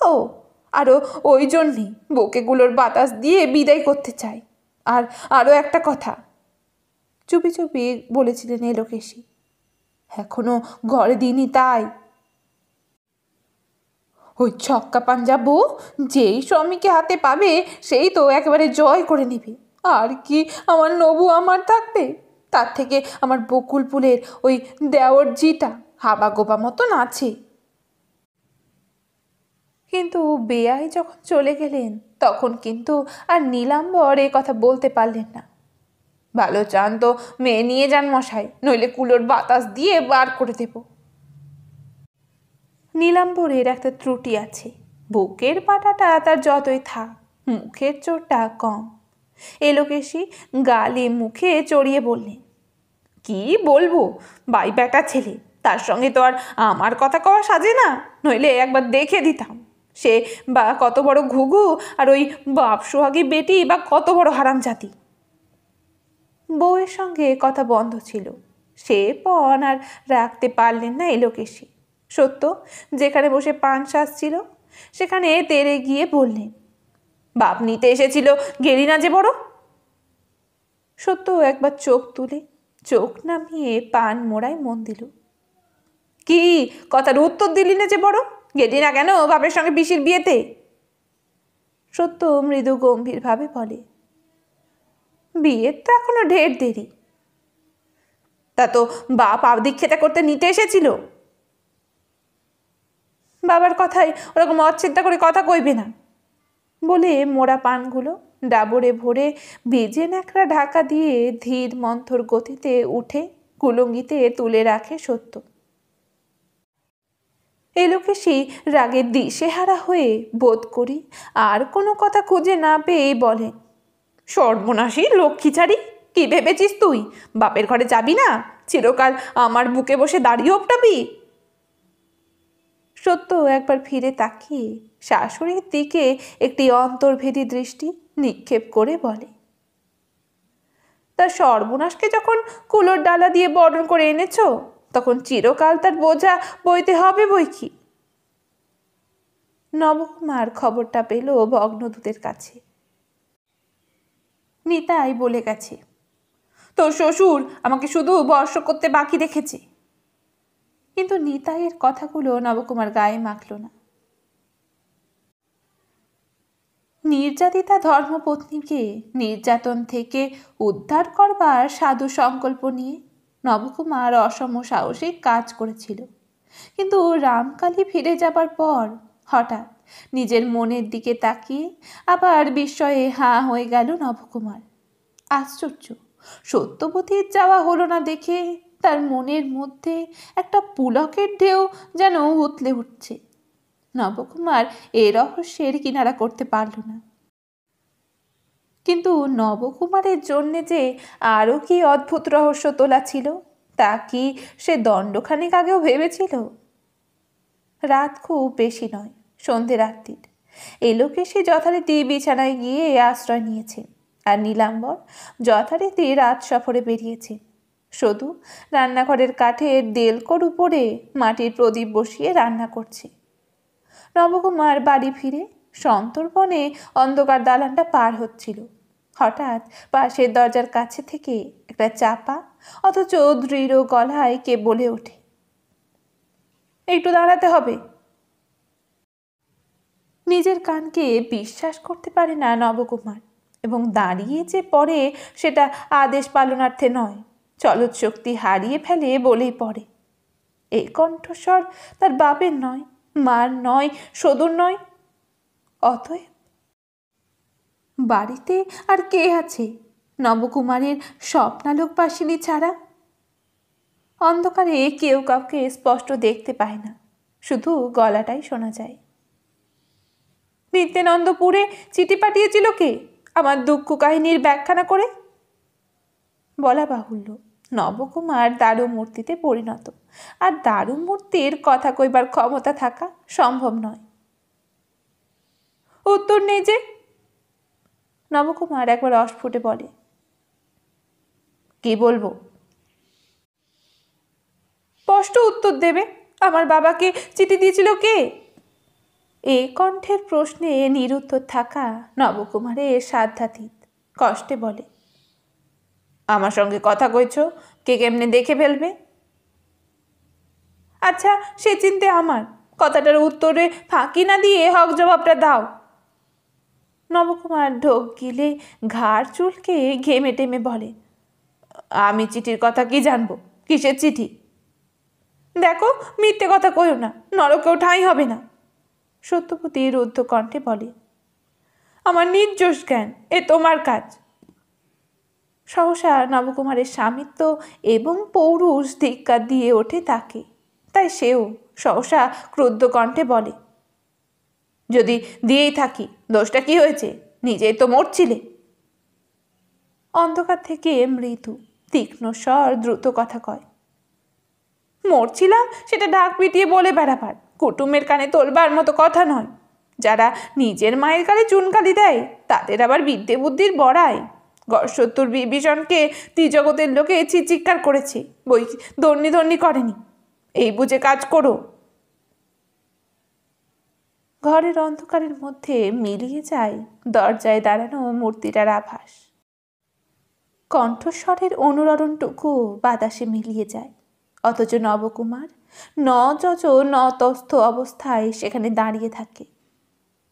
আরও ওই জন্যে বউকেগুলোর বাতাস দিয়ে বিদায় করতে চাই আর আরও একটা কথা চুপি চুপি বলেছিলেন এলোকেশী এখনো ঘরে দিইনি তাই ওই ছক্কা পাঞ্জাব বউ যেই স্বামীকে হাতে পাবে সেই তো একেবারে জয় করে নিবে আর কি আমার নবু আমার থাকবে তার থেকে আমার বকুলপুলের ওই দেওরজিটা হাবা গোবা মতন আছে কিন্তু বেয়াই যখন চলে গেলেন তখন কিন্তু আর নীলাম্বর এ কথা বলতে পারলেন না ভালো চান তো মেয়ে নিয়ে যান মশাই নইলে কুলোর বাতাস দিয়ে বার করে দেব নীলাম্বরের একটা ত্রুটি আছে বুকের পাটাটা তার যতই থাক মুখের চোরটা কম এলোকেশি গালে মুখে চড়িয়ে বললেন কি বলবো বাই ব্যাটা ছেলে তার সঙ্গে তো আর আমার কথা কওয়া সাজে না নইলে একবার দেখে দিতাম সে বা কত বড় ঘুঘু আর ওই বাপ আগে বেটি বা কত বড় হারামজাতি বউয়ের সঙ্গে কথা বন্ধ ছিল সে পণ আর রাখতে পারলেন না কেশি সত্য যেখানে বসে পান ছিল সেখানে তেরে গিয়ে বললেন বাপ নিতে এসেছিল গেলি না যে বড় সত্য একবার চোখ তুলে চোখ নামিয়ে পান মোড়ায় মন দিল কি কথার উত্তর দিলি না যে বড় গেলি না কেন বাপের সঙ্গে পিসির বিয়েতে সত্য মৃদু গম্ভীরভাবে বলে বিয়ের তো এখনো ঢের দেরি তা তো বাপ আবদিক্ষেতা করতে নিতে এসেছিল বাবার কথাই ওরকম অচ্ছিন্তা করে কথা কইবে না বলে মোড়া পানগুলো ডাবরে ভরে ভেজে ন্যাকড়া ঢাকা দিয়ে ধীর মন্থর গতিতে উঠে কুলঙ্গিতে তুলে রাখে সত্য এলোকেশি রাগে দিশেহারা হয়ে বোধ করি আর কোনো কথা খুঁজে না পেয়েই বলে সর্বনাশী লক্ষ্মীচারি কি ভেবেছিস তুই বাপের ঘরে যাবি না চিরকাল আমার বুকে বসে দাঁড়িয়ে ওপটাবি সত্য একবার ফিরে তাকিয়ে শাশুড়ির দিকে একটি অন্তর্ভেদী দৃষ্টি নিক্ষেপ করে বলে তার সর্বনাশকে যখন কুলোর ডালা দিয়ে বরণ করে এনেছ তখন চিরকাল তার বোঝা বইতে হবে বই কি নবকুমার খবরটা পেল ভগ্নদূতের কাছে নিতাই বলে গেছে তোর শ্বশুর আমাকে শুধু বর্ষ করতে বাকি রেখেছে কিন্তু নিতাইয়ের কথাগুলো নবকুমার গায়ে মাখল না নির্যাতিতা ধর্মপত্নীকে নির্যাতন থেকে উদ্ধার করবার সাধু সংকল্প নিয়ে নবকুমার অসম সাহসিক কাজ করেছিল কিন্তু রামকালী ফিরে যাবার পর হঠাৎ নিজের মনের দিকে তাকিয়ে আবার বিস্ময়ে হাঁ হয়ে গেল নবকুমার আশ্চর্য সত্যপতির যাওয়া হলো না দেখে তার মনের মধ্যে একটা পুলকের ঢেউ যেন উতলে উঠছে নবকুমার এ রহস্যের কিনারা করতে পারল না কিন্তু নবকুমারের জন্য যে আরও কি অদ্ভুত রহস্য তোলা ছিল তা কি সে দণ্ডখানিক আগেও ভেবেছিল রাত খুব বেশি নয় সন্ধে রাত্রির এই লোকে সে যথারীতি বিছানায় গিয়ে আশ্রয় নিয়েছে আর নীলাম্বর যথারীতি রাত সফরে বেরিয়েছে শুধু রান্নাঘরের কাঠের দেলকোর উপরে মাটির প্রদীপ বসিয়ে রান্না করছে নবকুমার বাড়ি ফিরে সন্তর্পণে অন্ধকার দালানটা পার হচ্ছিল হঠাৎ পাশের দরজার কাছে থেকে একটা চাপা অথচ দৃঢ় গলায় কে বলে ওঠে একটু দাঁড়াতে হবে নিজের কানকে বিশ্বাস করতে পারে না নবকুমার এবং দাঁড়িয়ে যে পড়ে সেটা আদেশ পালনার্থে নয় চলৎ শক্তি হারিয়ে ফেলে বলেই পড়ে এই কণ্ঠস্বর তার বাপের নয় মার নয় সদুর নয় অতএব বাড়িতে আর কে আছে নবকুমারের স্বপ্নালোক বাসিনী ছাড়া অন্ধকারে কেউ কাউকে স্পষ্ট দেখতে পায় না শুধু গলাটাই শোনা যায় নিত্যানন্দপুরে চিঠি পাঠিয়েছিল কে আমার দুঃখ কাহিনীর ব্যাখ্যা না করে বলা বাহুল্য নবকুমার দারু মূর্তিতে পরিণত আর দারু মূর্তির কথা কইবার ক্ষমতা থাকা সম্ভব নয় উত্তর নেই যে নবকুমার একবার অস্ফুটে বলে কি বলবো স্পষ্ট উত্তর দেবে আমার বাবাকে চিঠি দিয়েছিল কে এ কণ্ঠের প্রশ্নে নিরুত্তর থাকা নবকুমারে সাধ্যাতীত কষ্টে বলে আমার সঙ্গে কথা কইছ কে কেমনে দেখে ফেলবে আচ্ছা সে চিনতে আমার কথাটার উত্তরে ফাঁকি না দিয়ে হক জবাবটা দাও নবকুমার ঢোক গিলে ঘাড় চুলকে ঘেমে টেমে বলে আমি চিঠির কথা কি জানবো কিসের চিঠি দেখো মিথ্যে কথা কইও না নরকেও ঠাঁই হবে না সত্যপতি রুদ্ধ কণ্ঠে বলে আমার নির্জোষ জ্ঞান এ তোমার কাজ সহসা নবকুমারের স্বামিত্ব এবং পৌরুষ ধিক্কার দিয়ে ওঠে তাকে তাই সেও সহসা ক্রুদ্ধ কণ্ঠে বলে যদি দিয়েই থাকি দোষটা কি হয়েছে নিজেই তো মরছিলে অন্ধকার থেকে মৃদু তীক্ষ্ণ স্বর দ্রুত কথা কয় মরছিলাম সেটা ডাক পিটিয়ে বলে বেড়াবার কুটুমের কানে তোলবার মতো কথা নয় যারা নিজের মায়ের কালে চুনকালি দেয় তাদের আবার বিদ্যে বুদ্ধির বড়ায় গড়সত্তর বিভীষণকে ত্রিজগতের লোকে চিৎকার করেছে বই ধন্যি ধর্নি করেনি এই বুঝে কাজ করো ঘরের অন্ধকারের মধ্যে মিলিয়ে যায় দরজায় দাঁড়ানো মূর্তিটার আভাস কণ্ঠস্বরের অনুরণটুকু বাতাসে মিলিয়ে যায় অথচ নবকুমার নচচ নতস্থ অবস্থায় সেখানে দাঁড়িয়ে থাকে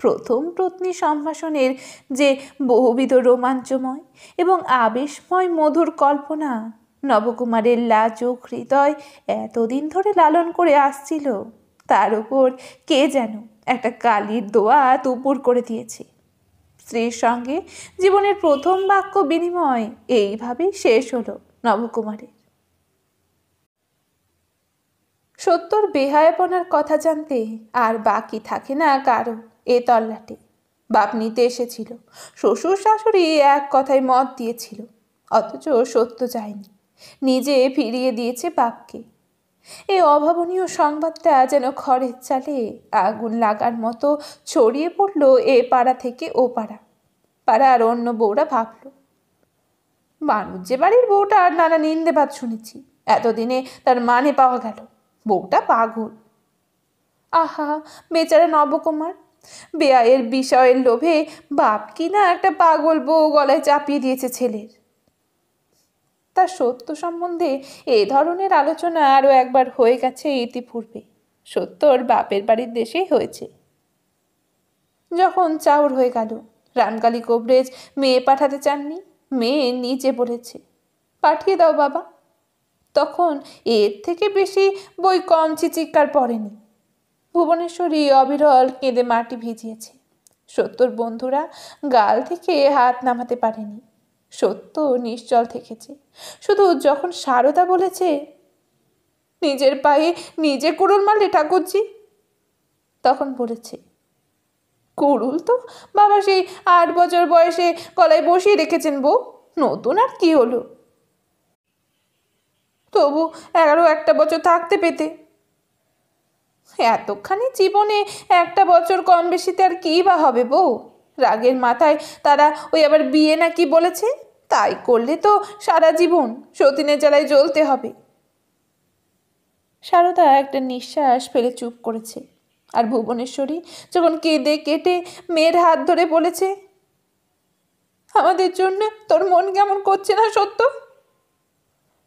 প্রথম পত্নী সম্ভাষণের যে বহুবিধ রোমাঞ্চময় এবং আবেশময় মধুর কল্পনা নবকুমারের লাজুক হৃদয় এতদিন ধরে লালন করে আসছিল তার উপর কে যেন একটা কালির দোয়া তুপুর করে দিয়েছে স্ত্রীর সঙ্গে জীবনের প্রথম বাক্য বিনিময় এইভাবেই শেষ হলো নবকুমারের সত্যর বেহায়াপনার কথা জানতে আর বাকি থাকে না কারো এ তল্লাটে বাপ নিতে এসেছিল শ্বশুর শাশুড়ি এক কথায় মত দিয়েছিল অথচ সত্য যায়নি নিজে ফিরিয়ে দিয়েছে বাপকে এ অভাবনীয় সংবাদটা যেন খড়ের চালে আগুন লাগার মতো ছড়িয়ে পড়ল এ পাড়া থেকে ও পাড়া আর অন্য বউরা ভাবল মানুষ যে বাড়ির বউটা আর নানা নিন্দেবাদ শুনেছি এতদিনে তার মানে পাওয়া গেল বউটা পাগল আহা বেচারা নবকুমার বেয়ায়ের বিষয়ের লোভে বাপ কিনা একটা পাগল বউ গলায় চাপিয়ে দিয়েছে ছেলের তার সত্য সম্বন্ধে এ ধরনের আলোচনা আরও একবার হয়ে গেছে ইতিপূর্বে সত্যর বাপের বাড়ির দেশেই হয়েছে যখন চাউর হয়ে গেল রানকালী কবরেজ মেয়ে পাঠাতে চাননি মেয়ে নিজে বলেছে পাঠিয়ে দাও বাবা তখন এর থেকে বেশি বই কম চিচিকার পড়েনি ভুবনেশ্বরী অবিরল কেঁদে মাটি ভিজিয়েছে সত্যর বন্ধুরা গাল থেকে হাত নামাতে পারেনি সত্য নিশ্চল থেকেছে শুধু যখন সারদা বলেছে নিজের পায়ে নিজে কুড়ুল মারলে ঠাকুরজি তখন বলেছে কুড়ুল তো বাবা সেই আট বছর বয়সে গলায় বসিয়ে রেখেছেন বউ নতুন আর কি হলো তবু এগারো একটা বছর থাকতে পেতে এতখানি জীবনে একটা বছর কম বেশিতে আর কী বা হবে বউ রাগের মাথায় তারা ওই আবার বিয়ে না কি বলেছে তাই করলে তো সারা জীবন সতীনের জ্বালায় জ্বলতে হবে সারদা একটা নিঃশ্বাস ফেলে চুপ করেছে আর ভুবনেশ্বরী যখন কেঁদে কেটে মেয়ের হাত ধরে বলেছে আমাদের জন্য তোর মন কেমন করছে না সত্য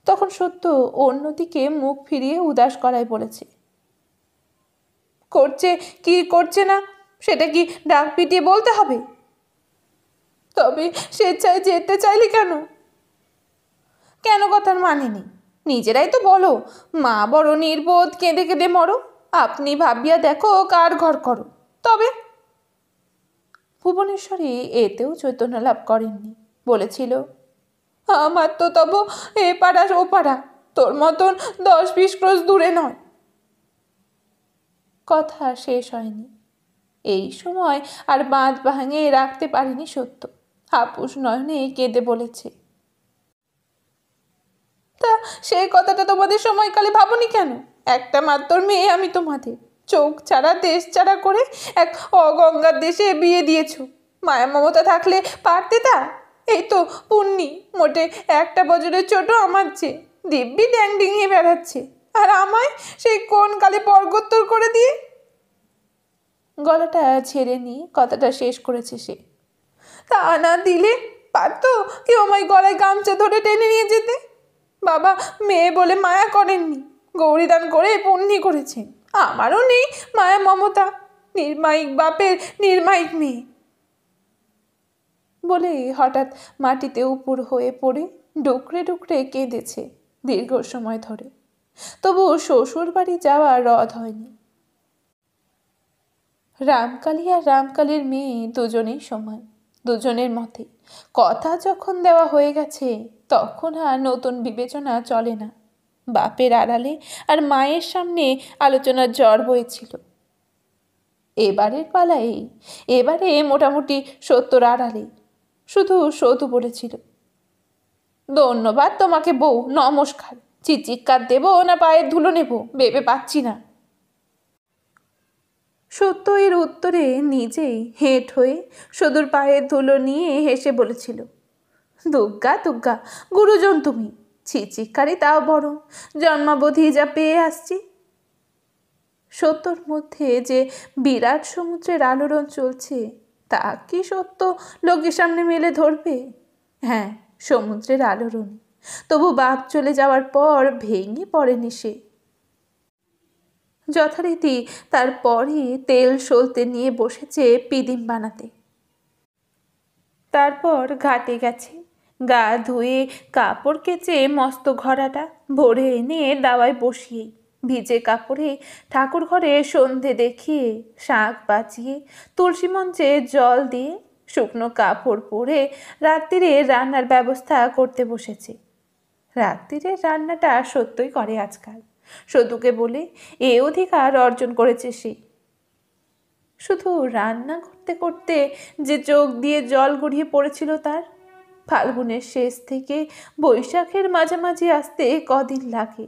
তখন সত্য অন্যদিকে মুখ ফিরিয়ে উদাস করায় বলেছে করছে কি করছে না সেটা কি ডাক পিটিয়ে বলতে হবে তবে স্বেচ্ছায় যেতে চাইলে কেন কেন কথার মানে নেই নিজেরাই তো বলো মা বড় নির্বোধ কেঁদে কেঁদে মরো আপনি ভাবিয়া দেখো কার ঘর করো তবে ভুবনেশ্বরী এতেও চৈতন্য লাভ করেননি বলেছিল আমার তো তব এ পাড়া ও পাড়া তোর মতন দশ বিশ ক্রোশ দূরে নয় কথা শেষ হয়নি এই সময় আর বাঁধ ভাঙে রাখতে পারিনি সত্য হাপুস নয়নে কেঁদে বলেছে তা সেই কথাটা তোমাদের সময়কালে ভাবনি কেন একটা মাত্র মেয়ে আমি তোমাদের চোখ ছাড়া দেশ ছাড়া করে এক অগঙ্গার দেশে বিয়ে দিয়েছ মায়া মমতা থাকলে পারতে তা এই তো পুণ্যি মোটে একটা বছরের ছোট আমার চেয়ে দিব্যি ড্যাং ডিঙিয়ে বেড়াচ্ছে আর আমায় সেই কোন কালে বর্গোত্তর করে দিয়ে গলাটা ছেড়ে নিয়ে কথাটা শেষ করেছে সে তা না দিলে পারতো কেউ আমায় গলায় গামছা ধরে টেনে নিয়ে যেতে বাবা মেয়ে বলে মায়া করেননি গৌরীদান করে পুণ্যি করেছেন আমারও নেই মায়া মমতা নির্মায়িক বাপের নির্মায়িক মেয়ে বলেই হঠাৎ মাটিতে উপর হয়ে পড়ে ডুকরে ডুকরে কেঁদেছে দীর্ঘ সময় ধরে তবু শ্বশুর বাড়ি যাওয়া রদ হয়নি রামকালী আর রামকালীর মেয়ে দুজনেই সমান দুজনের মতে কথা যখন দেওয়া হয়ে গেছে তখন আর নতুন বিবেচনা চলে না বাপের আড়ালে আর মায়ের সামনে আলোচনার জ্বর বইছিল এবারের পালায় এবারে মোটামুটি সত্তর আড়ালে শুধু সৌতু বলেছিল ধন্যবাদ তোমাকে বউ নমস্কার চিচিৎকার দেবো না পায়ের ধুলো নেব ভেবে পাচ্ছি না সত্য এর উত্তরে নিজেই হেঁট হয়ে সদুর পায়ের ধুলো নিয়ে হেসে বলেছিল দুগ্গা দুগ্গা গুরুজন তুমি ছিচিকারি তাও বড় জন্মাবধি যা পেয়ে আসছি সত্যর মধ্যে যে বিরাট সমুদ্রের আলোড়ন চলছে তা কি সত্য লোকের সামনে মেলে ধরবে হ্যাঁ সমুদ্রের আলোড়ন তবু বাপ চলে যাওয়ার পর ভেঙে পড়েনি সে যথারীতি তারপরই তেল সলতে নিয়ে বসেছে পিদিম বানাতে তারপর ঘাটে গেছে গা ধুয়ে কাপড় কেচে মস্ত ঘরাটা ভরে এনে দাওয়ায় বসিয়েই ভিজে কাপড়ে ঠাকুর ঘরে সন্ধে দেখিয়ে শাক বাঁচিয়ে তুলসী মঞ্চে জল দিয়ে শুকনো কাপড় পরে রাত্রিরে রান্নার ব্যবস্থা করতে বসেছে রাত্রিরে রান্নাটা সত্যই করে আজকাল সদুকে বলে এ অধিকার অর্জন করেছে সে শুধু রান্না করতে করতে যে চোখ দিয়ে জল গড়িয়ে পড়েছিল তার ফাল্গুনের শেষ থেকে বৈশাখের মাঝামাঝি আসতে কদিন লাগে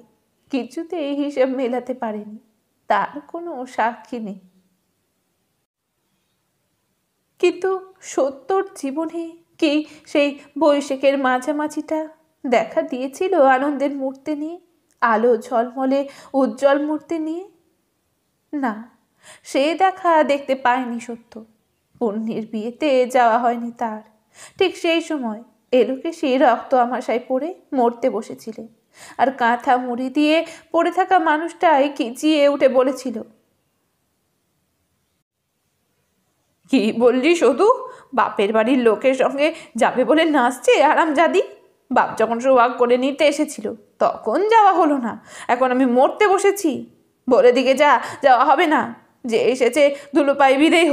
কিছুতে এই হিসেব মেলাতে পারেনি তার কোনো সাক্ষী নেই কিন্তু সত্তর জীবনে কি সেই বৈশাখের মাঝামাঝিটা দেখা দিয়েছিল আনন্দের মূর্তি নিয়ে আলো ঝলমলে উজ্জ্বল মূর্তি নিয়ে না সে দেখা দেখতে পায়নি সত্য পণ্যের বিয়েতে যাওয়া হয়নি তার ঠিক সেই সময় এলোকে সেই রক্ত আমাশায় পড়ে মরতে বসেছিলেন আর কাঁথা মুড়ি দিয়ে পড়ে থাকা মানুষটাই কিচিয়ে উঠে বলেছিল কি বললি শুধু বাপের বাড়ির লোকের সঙ্গে যাবে বলে নাচছে আরাম জাদি বাপ যখন সোহাগ করে নিতে এসেছিল তখন যাওয়া হলো না এখন আমি মরতে বসেছি বলে দিকে যা যাওয়া হবে না যে এসেছে ধুলো পাই বিদেহ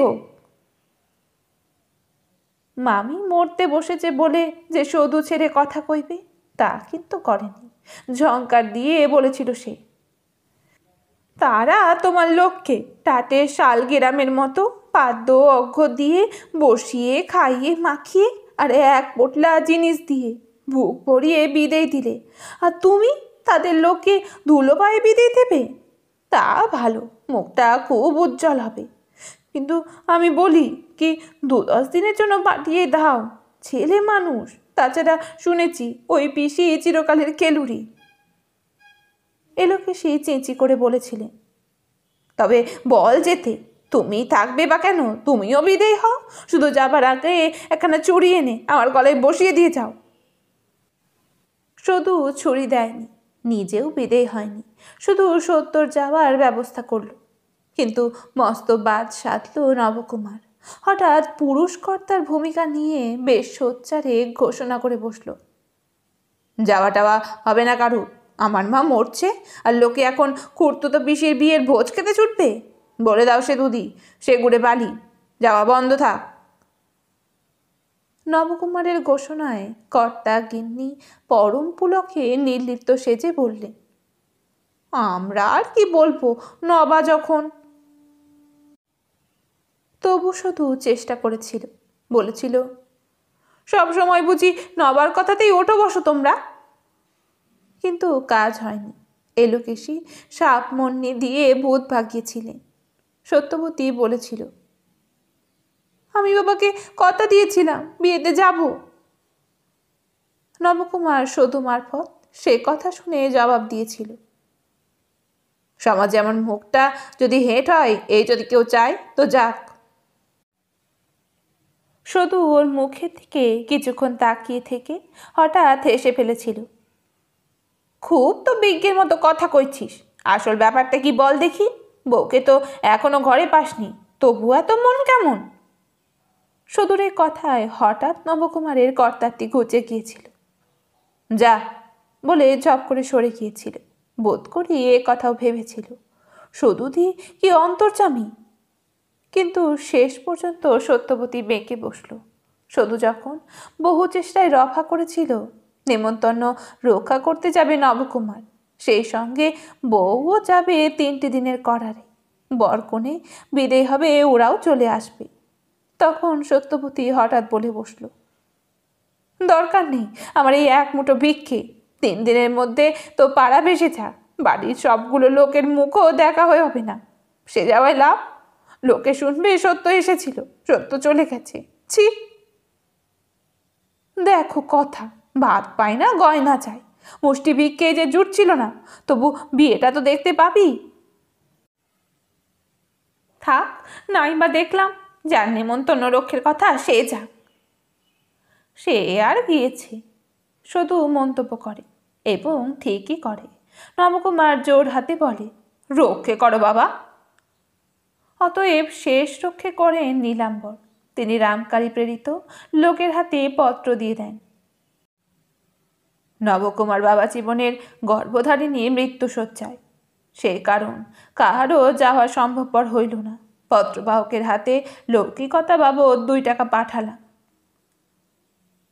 মামি মরতে বসেছে বলে যে সদু ছেড়ে কথা কইবে তা কিন্তু করেনি ঝঙ্কার দিয়ে বলেছিল সে তারা তোমার লোককে তাতে শাল গেরামের মতো পাদ্য অঘ দিয়ে বসিয়ে খাইয়ে মাখিয়ে আর এক পোটলা জিনিস দিয়ে বুক ভরিয়ে বিদেয় দিলে আর তুমি তাদের লোককে ধুলো পায়ে বিদেয় দেবে তা ভালো মুখটা খুব উজ্জ্বল হবে কিন্তু আমি বলি কি দু দশ দিনের জন্য পাঠিয়ে দাও ছেলে মানুষ তাছাড়া শুনেছি ওই পিসি চিরকালের কেলুরি এলোকে সে চেঁচি করে বলেছিলে তবে বল যেতে তুমি থাকবে বা কেন তুমিও বিদেয় হও শুধু যাবার আগে একখানা চুরি এনে আমার গলায় বসিয়ে দিয়ে যাও শুধু ছুরি দেয়নি নিজেও বিদেয় হয়নি শুধু সত্তর যাওয়ার ব্যবস্থা করল কিন্তু মস্ত বাদ সাধল নবকুমার হঠাৎ পুরুষকর্তার ভূমিকা নিয়ে বেশ সোচ্চারে ঘোষণা করে বসল যাওয়া টাওয়া হবে না কারু আমার মা মরছে আর লোকে এখন তো পিসির বিয়ের ভোজ খেতে ছুটবে বলে দাও সে দুদি সে গুড়ে বালি যাওয়া বন্ধ থাক নবকুমারের ঘোষণায় কর্তা গিন্নি পরম পুলকে নির্লিপ্ত সেজে বললে আমরা আর কি বলবো নবা যখন তবু শুধু চেষ্টা করেছিল বলেছিল সব সময় বুঝি নবার কথাতেই ওঠো বসো তোমরা কিন্তু কাজ হয়নি এলোকেশি সাপ মন্নি দিয়ে ভূত ভাগিয়েছিলেন সত্যবতী বলেছিল আমি বাবাকে কথা দিয়েছিলাম বিয়েতে যাব নবকুমার সদু মারফত সে কথা শুনে জবাব দিয়েছিল সমাজে আমার মুখটা যদি হেট হয় এই যদি কেউ চায় তো যাক শুধু ওর মুখের দিকে কিছুক্ষণ তাকিয়ে থেকে হঠাৎ হেসে ফেলেছিল খুব তো বিজ্ঞের মতো কথা কইছিস আসল ব্যাপারটা কি বল দেখি বউকে তো এখনো ঘরে পাসনি তবু এত মন কেমন এই কথায় হঠাৎ নবকুমারের কর্তারটি ঘুচে গিয়েছিল যা বলে জব করে সরে গিয়েছিল বোধ করি এ কথাও ভেবেছিল সদুদি কি অন্তর্জামী কিন্তু শেষ পর্যন্ত সত্যবতী বেঁকে বসল শুধু যখন বহু চেষ্টায় রফা করেছিল নেমন্তন্ন রক্ষা করতে যাবে নবকুমার সেই সঙ্গে বউও যাবে তিনটি দিনের করারে বরকনে বিদেয় হবে ওরাও চলে আসবে তখন সত্যবতী হঠাৎ বলে বসল দরকার নেই আমার এই এক মুঠো ভিক্ষে তিন দিনের মধ্যে তো পাড়া ভেসে থাক বাড়ির সবগুলো লোকের মুখও দেখা হয়ে হবে না সে যাওয়ায় লাভ লোকে শুনবে সত্য এসেছিল সত্য চলে গেছে ছি দেখো কথা ভাত পায় না গয়না চাই মুষ্টি বিক্ষে যে জুটছিল না তবু বিয়েটা তো দেখতে পাবি থাক নাই বা দেখলাম যার নিমন্ত্রণ রক্ষের কথা সে যাক সে আর গিয়েছে শুধু মন্তব্য করে এবং ঠিকই করে নবকুমার জোর হাতে বলে রক্ষে করো বাবা অতএব শেষ রক্ষে করেন নীলাম্বর তিনি রামকালী প্রেরিত লোকের হাতে পত্র দিয়ে দেন নবকুমার বাবা জীবনের গর্ভধারিণী মৃত্যু সজ্জায় সে কারণ কাহারও যাওয়া সম্ভবপর হইল না পত্রবাহকের হাতে লৌকিকতা বাবদ দুই টাকা পাঠালাম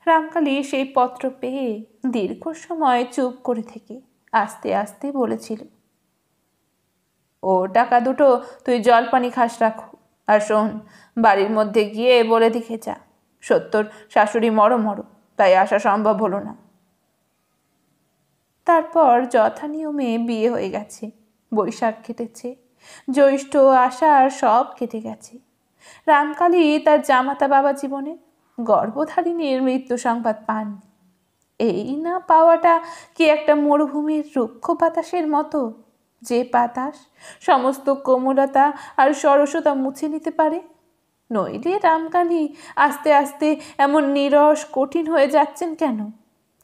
রামকালী সেই পত্র পেয়ে দীর্ঘ সময় চুপ করে থেকে আস্তে আস্তে বলেছিল ও টাকা দুটো তুই জলপানি খাস রাখ আর শোন বাড়ির মধ্যে গিয়ে বলে দিখে যা সত্তর শাশুড়ি মরো মরো তাই আসা সম্ভব হলো না তারপর যথানিয়মে বিয়ে হয়ে গেছে বৈশাখ কেটেছে জ্যৈষ্ঠ আষাঢ় সব কেটে গেছে রামকালী তার জামাতা বাবা জীবনে গর্ভধারিণীর মৃত্যু সংবাদ পাননি এই না পাওয়াটা কি একটা মরুভূমির রুক্ষ বাতাসের মতো যে বাতাস সমস্ত কোমলতা আর সরসতা মুছে নিতে পারে নইলে রামকালী আস্তে আস্তে এমন নিরস কঠিন হয়ে যাচ্ছেন কেন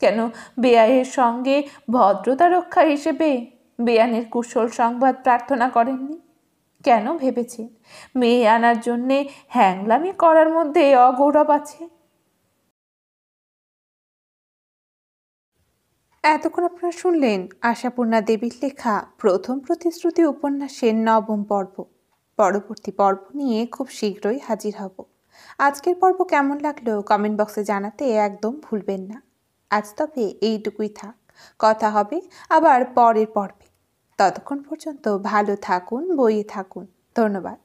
কেন বেআইয়ের সঙ্গে ভদ্রতা রক্ষা হিসেবে বেয়ানের কুশল সংবাদ প্রার্থনা করেননি কেন ভেবেছেন মেয়ে আনার জন্যে হ্যাংলামি করার মধ্যে অগৌরব আছে এতক্ষণ আপনারা শুনলেন আশাপূর্ণা দেবীর লেখা প্রথম প্রতিশ্রুতি উপন্যাসের নবম পর্ব পরবর্তী পর্ব নিয়ে খুব শীঘ্রই হাজির হব আজকের পর্ব কেমন লাগলো কমেন্ট বক্সে জানাতে একদম ভুলবেন না আজ তবে এইটুকুই থাক কথা হবে আবার পরের পর্বে ততক্ষণ পর্যন্ত ভালো থাকুন বইয়ে থাকুন ধন্যবাদ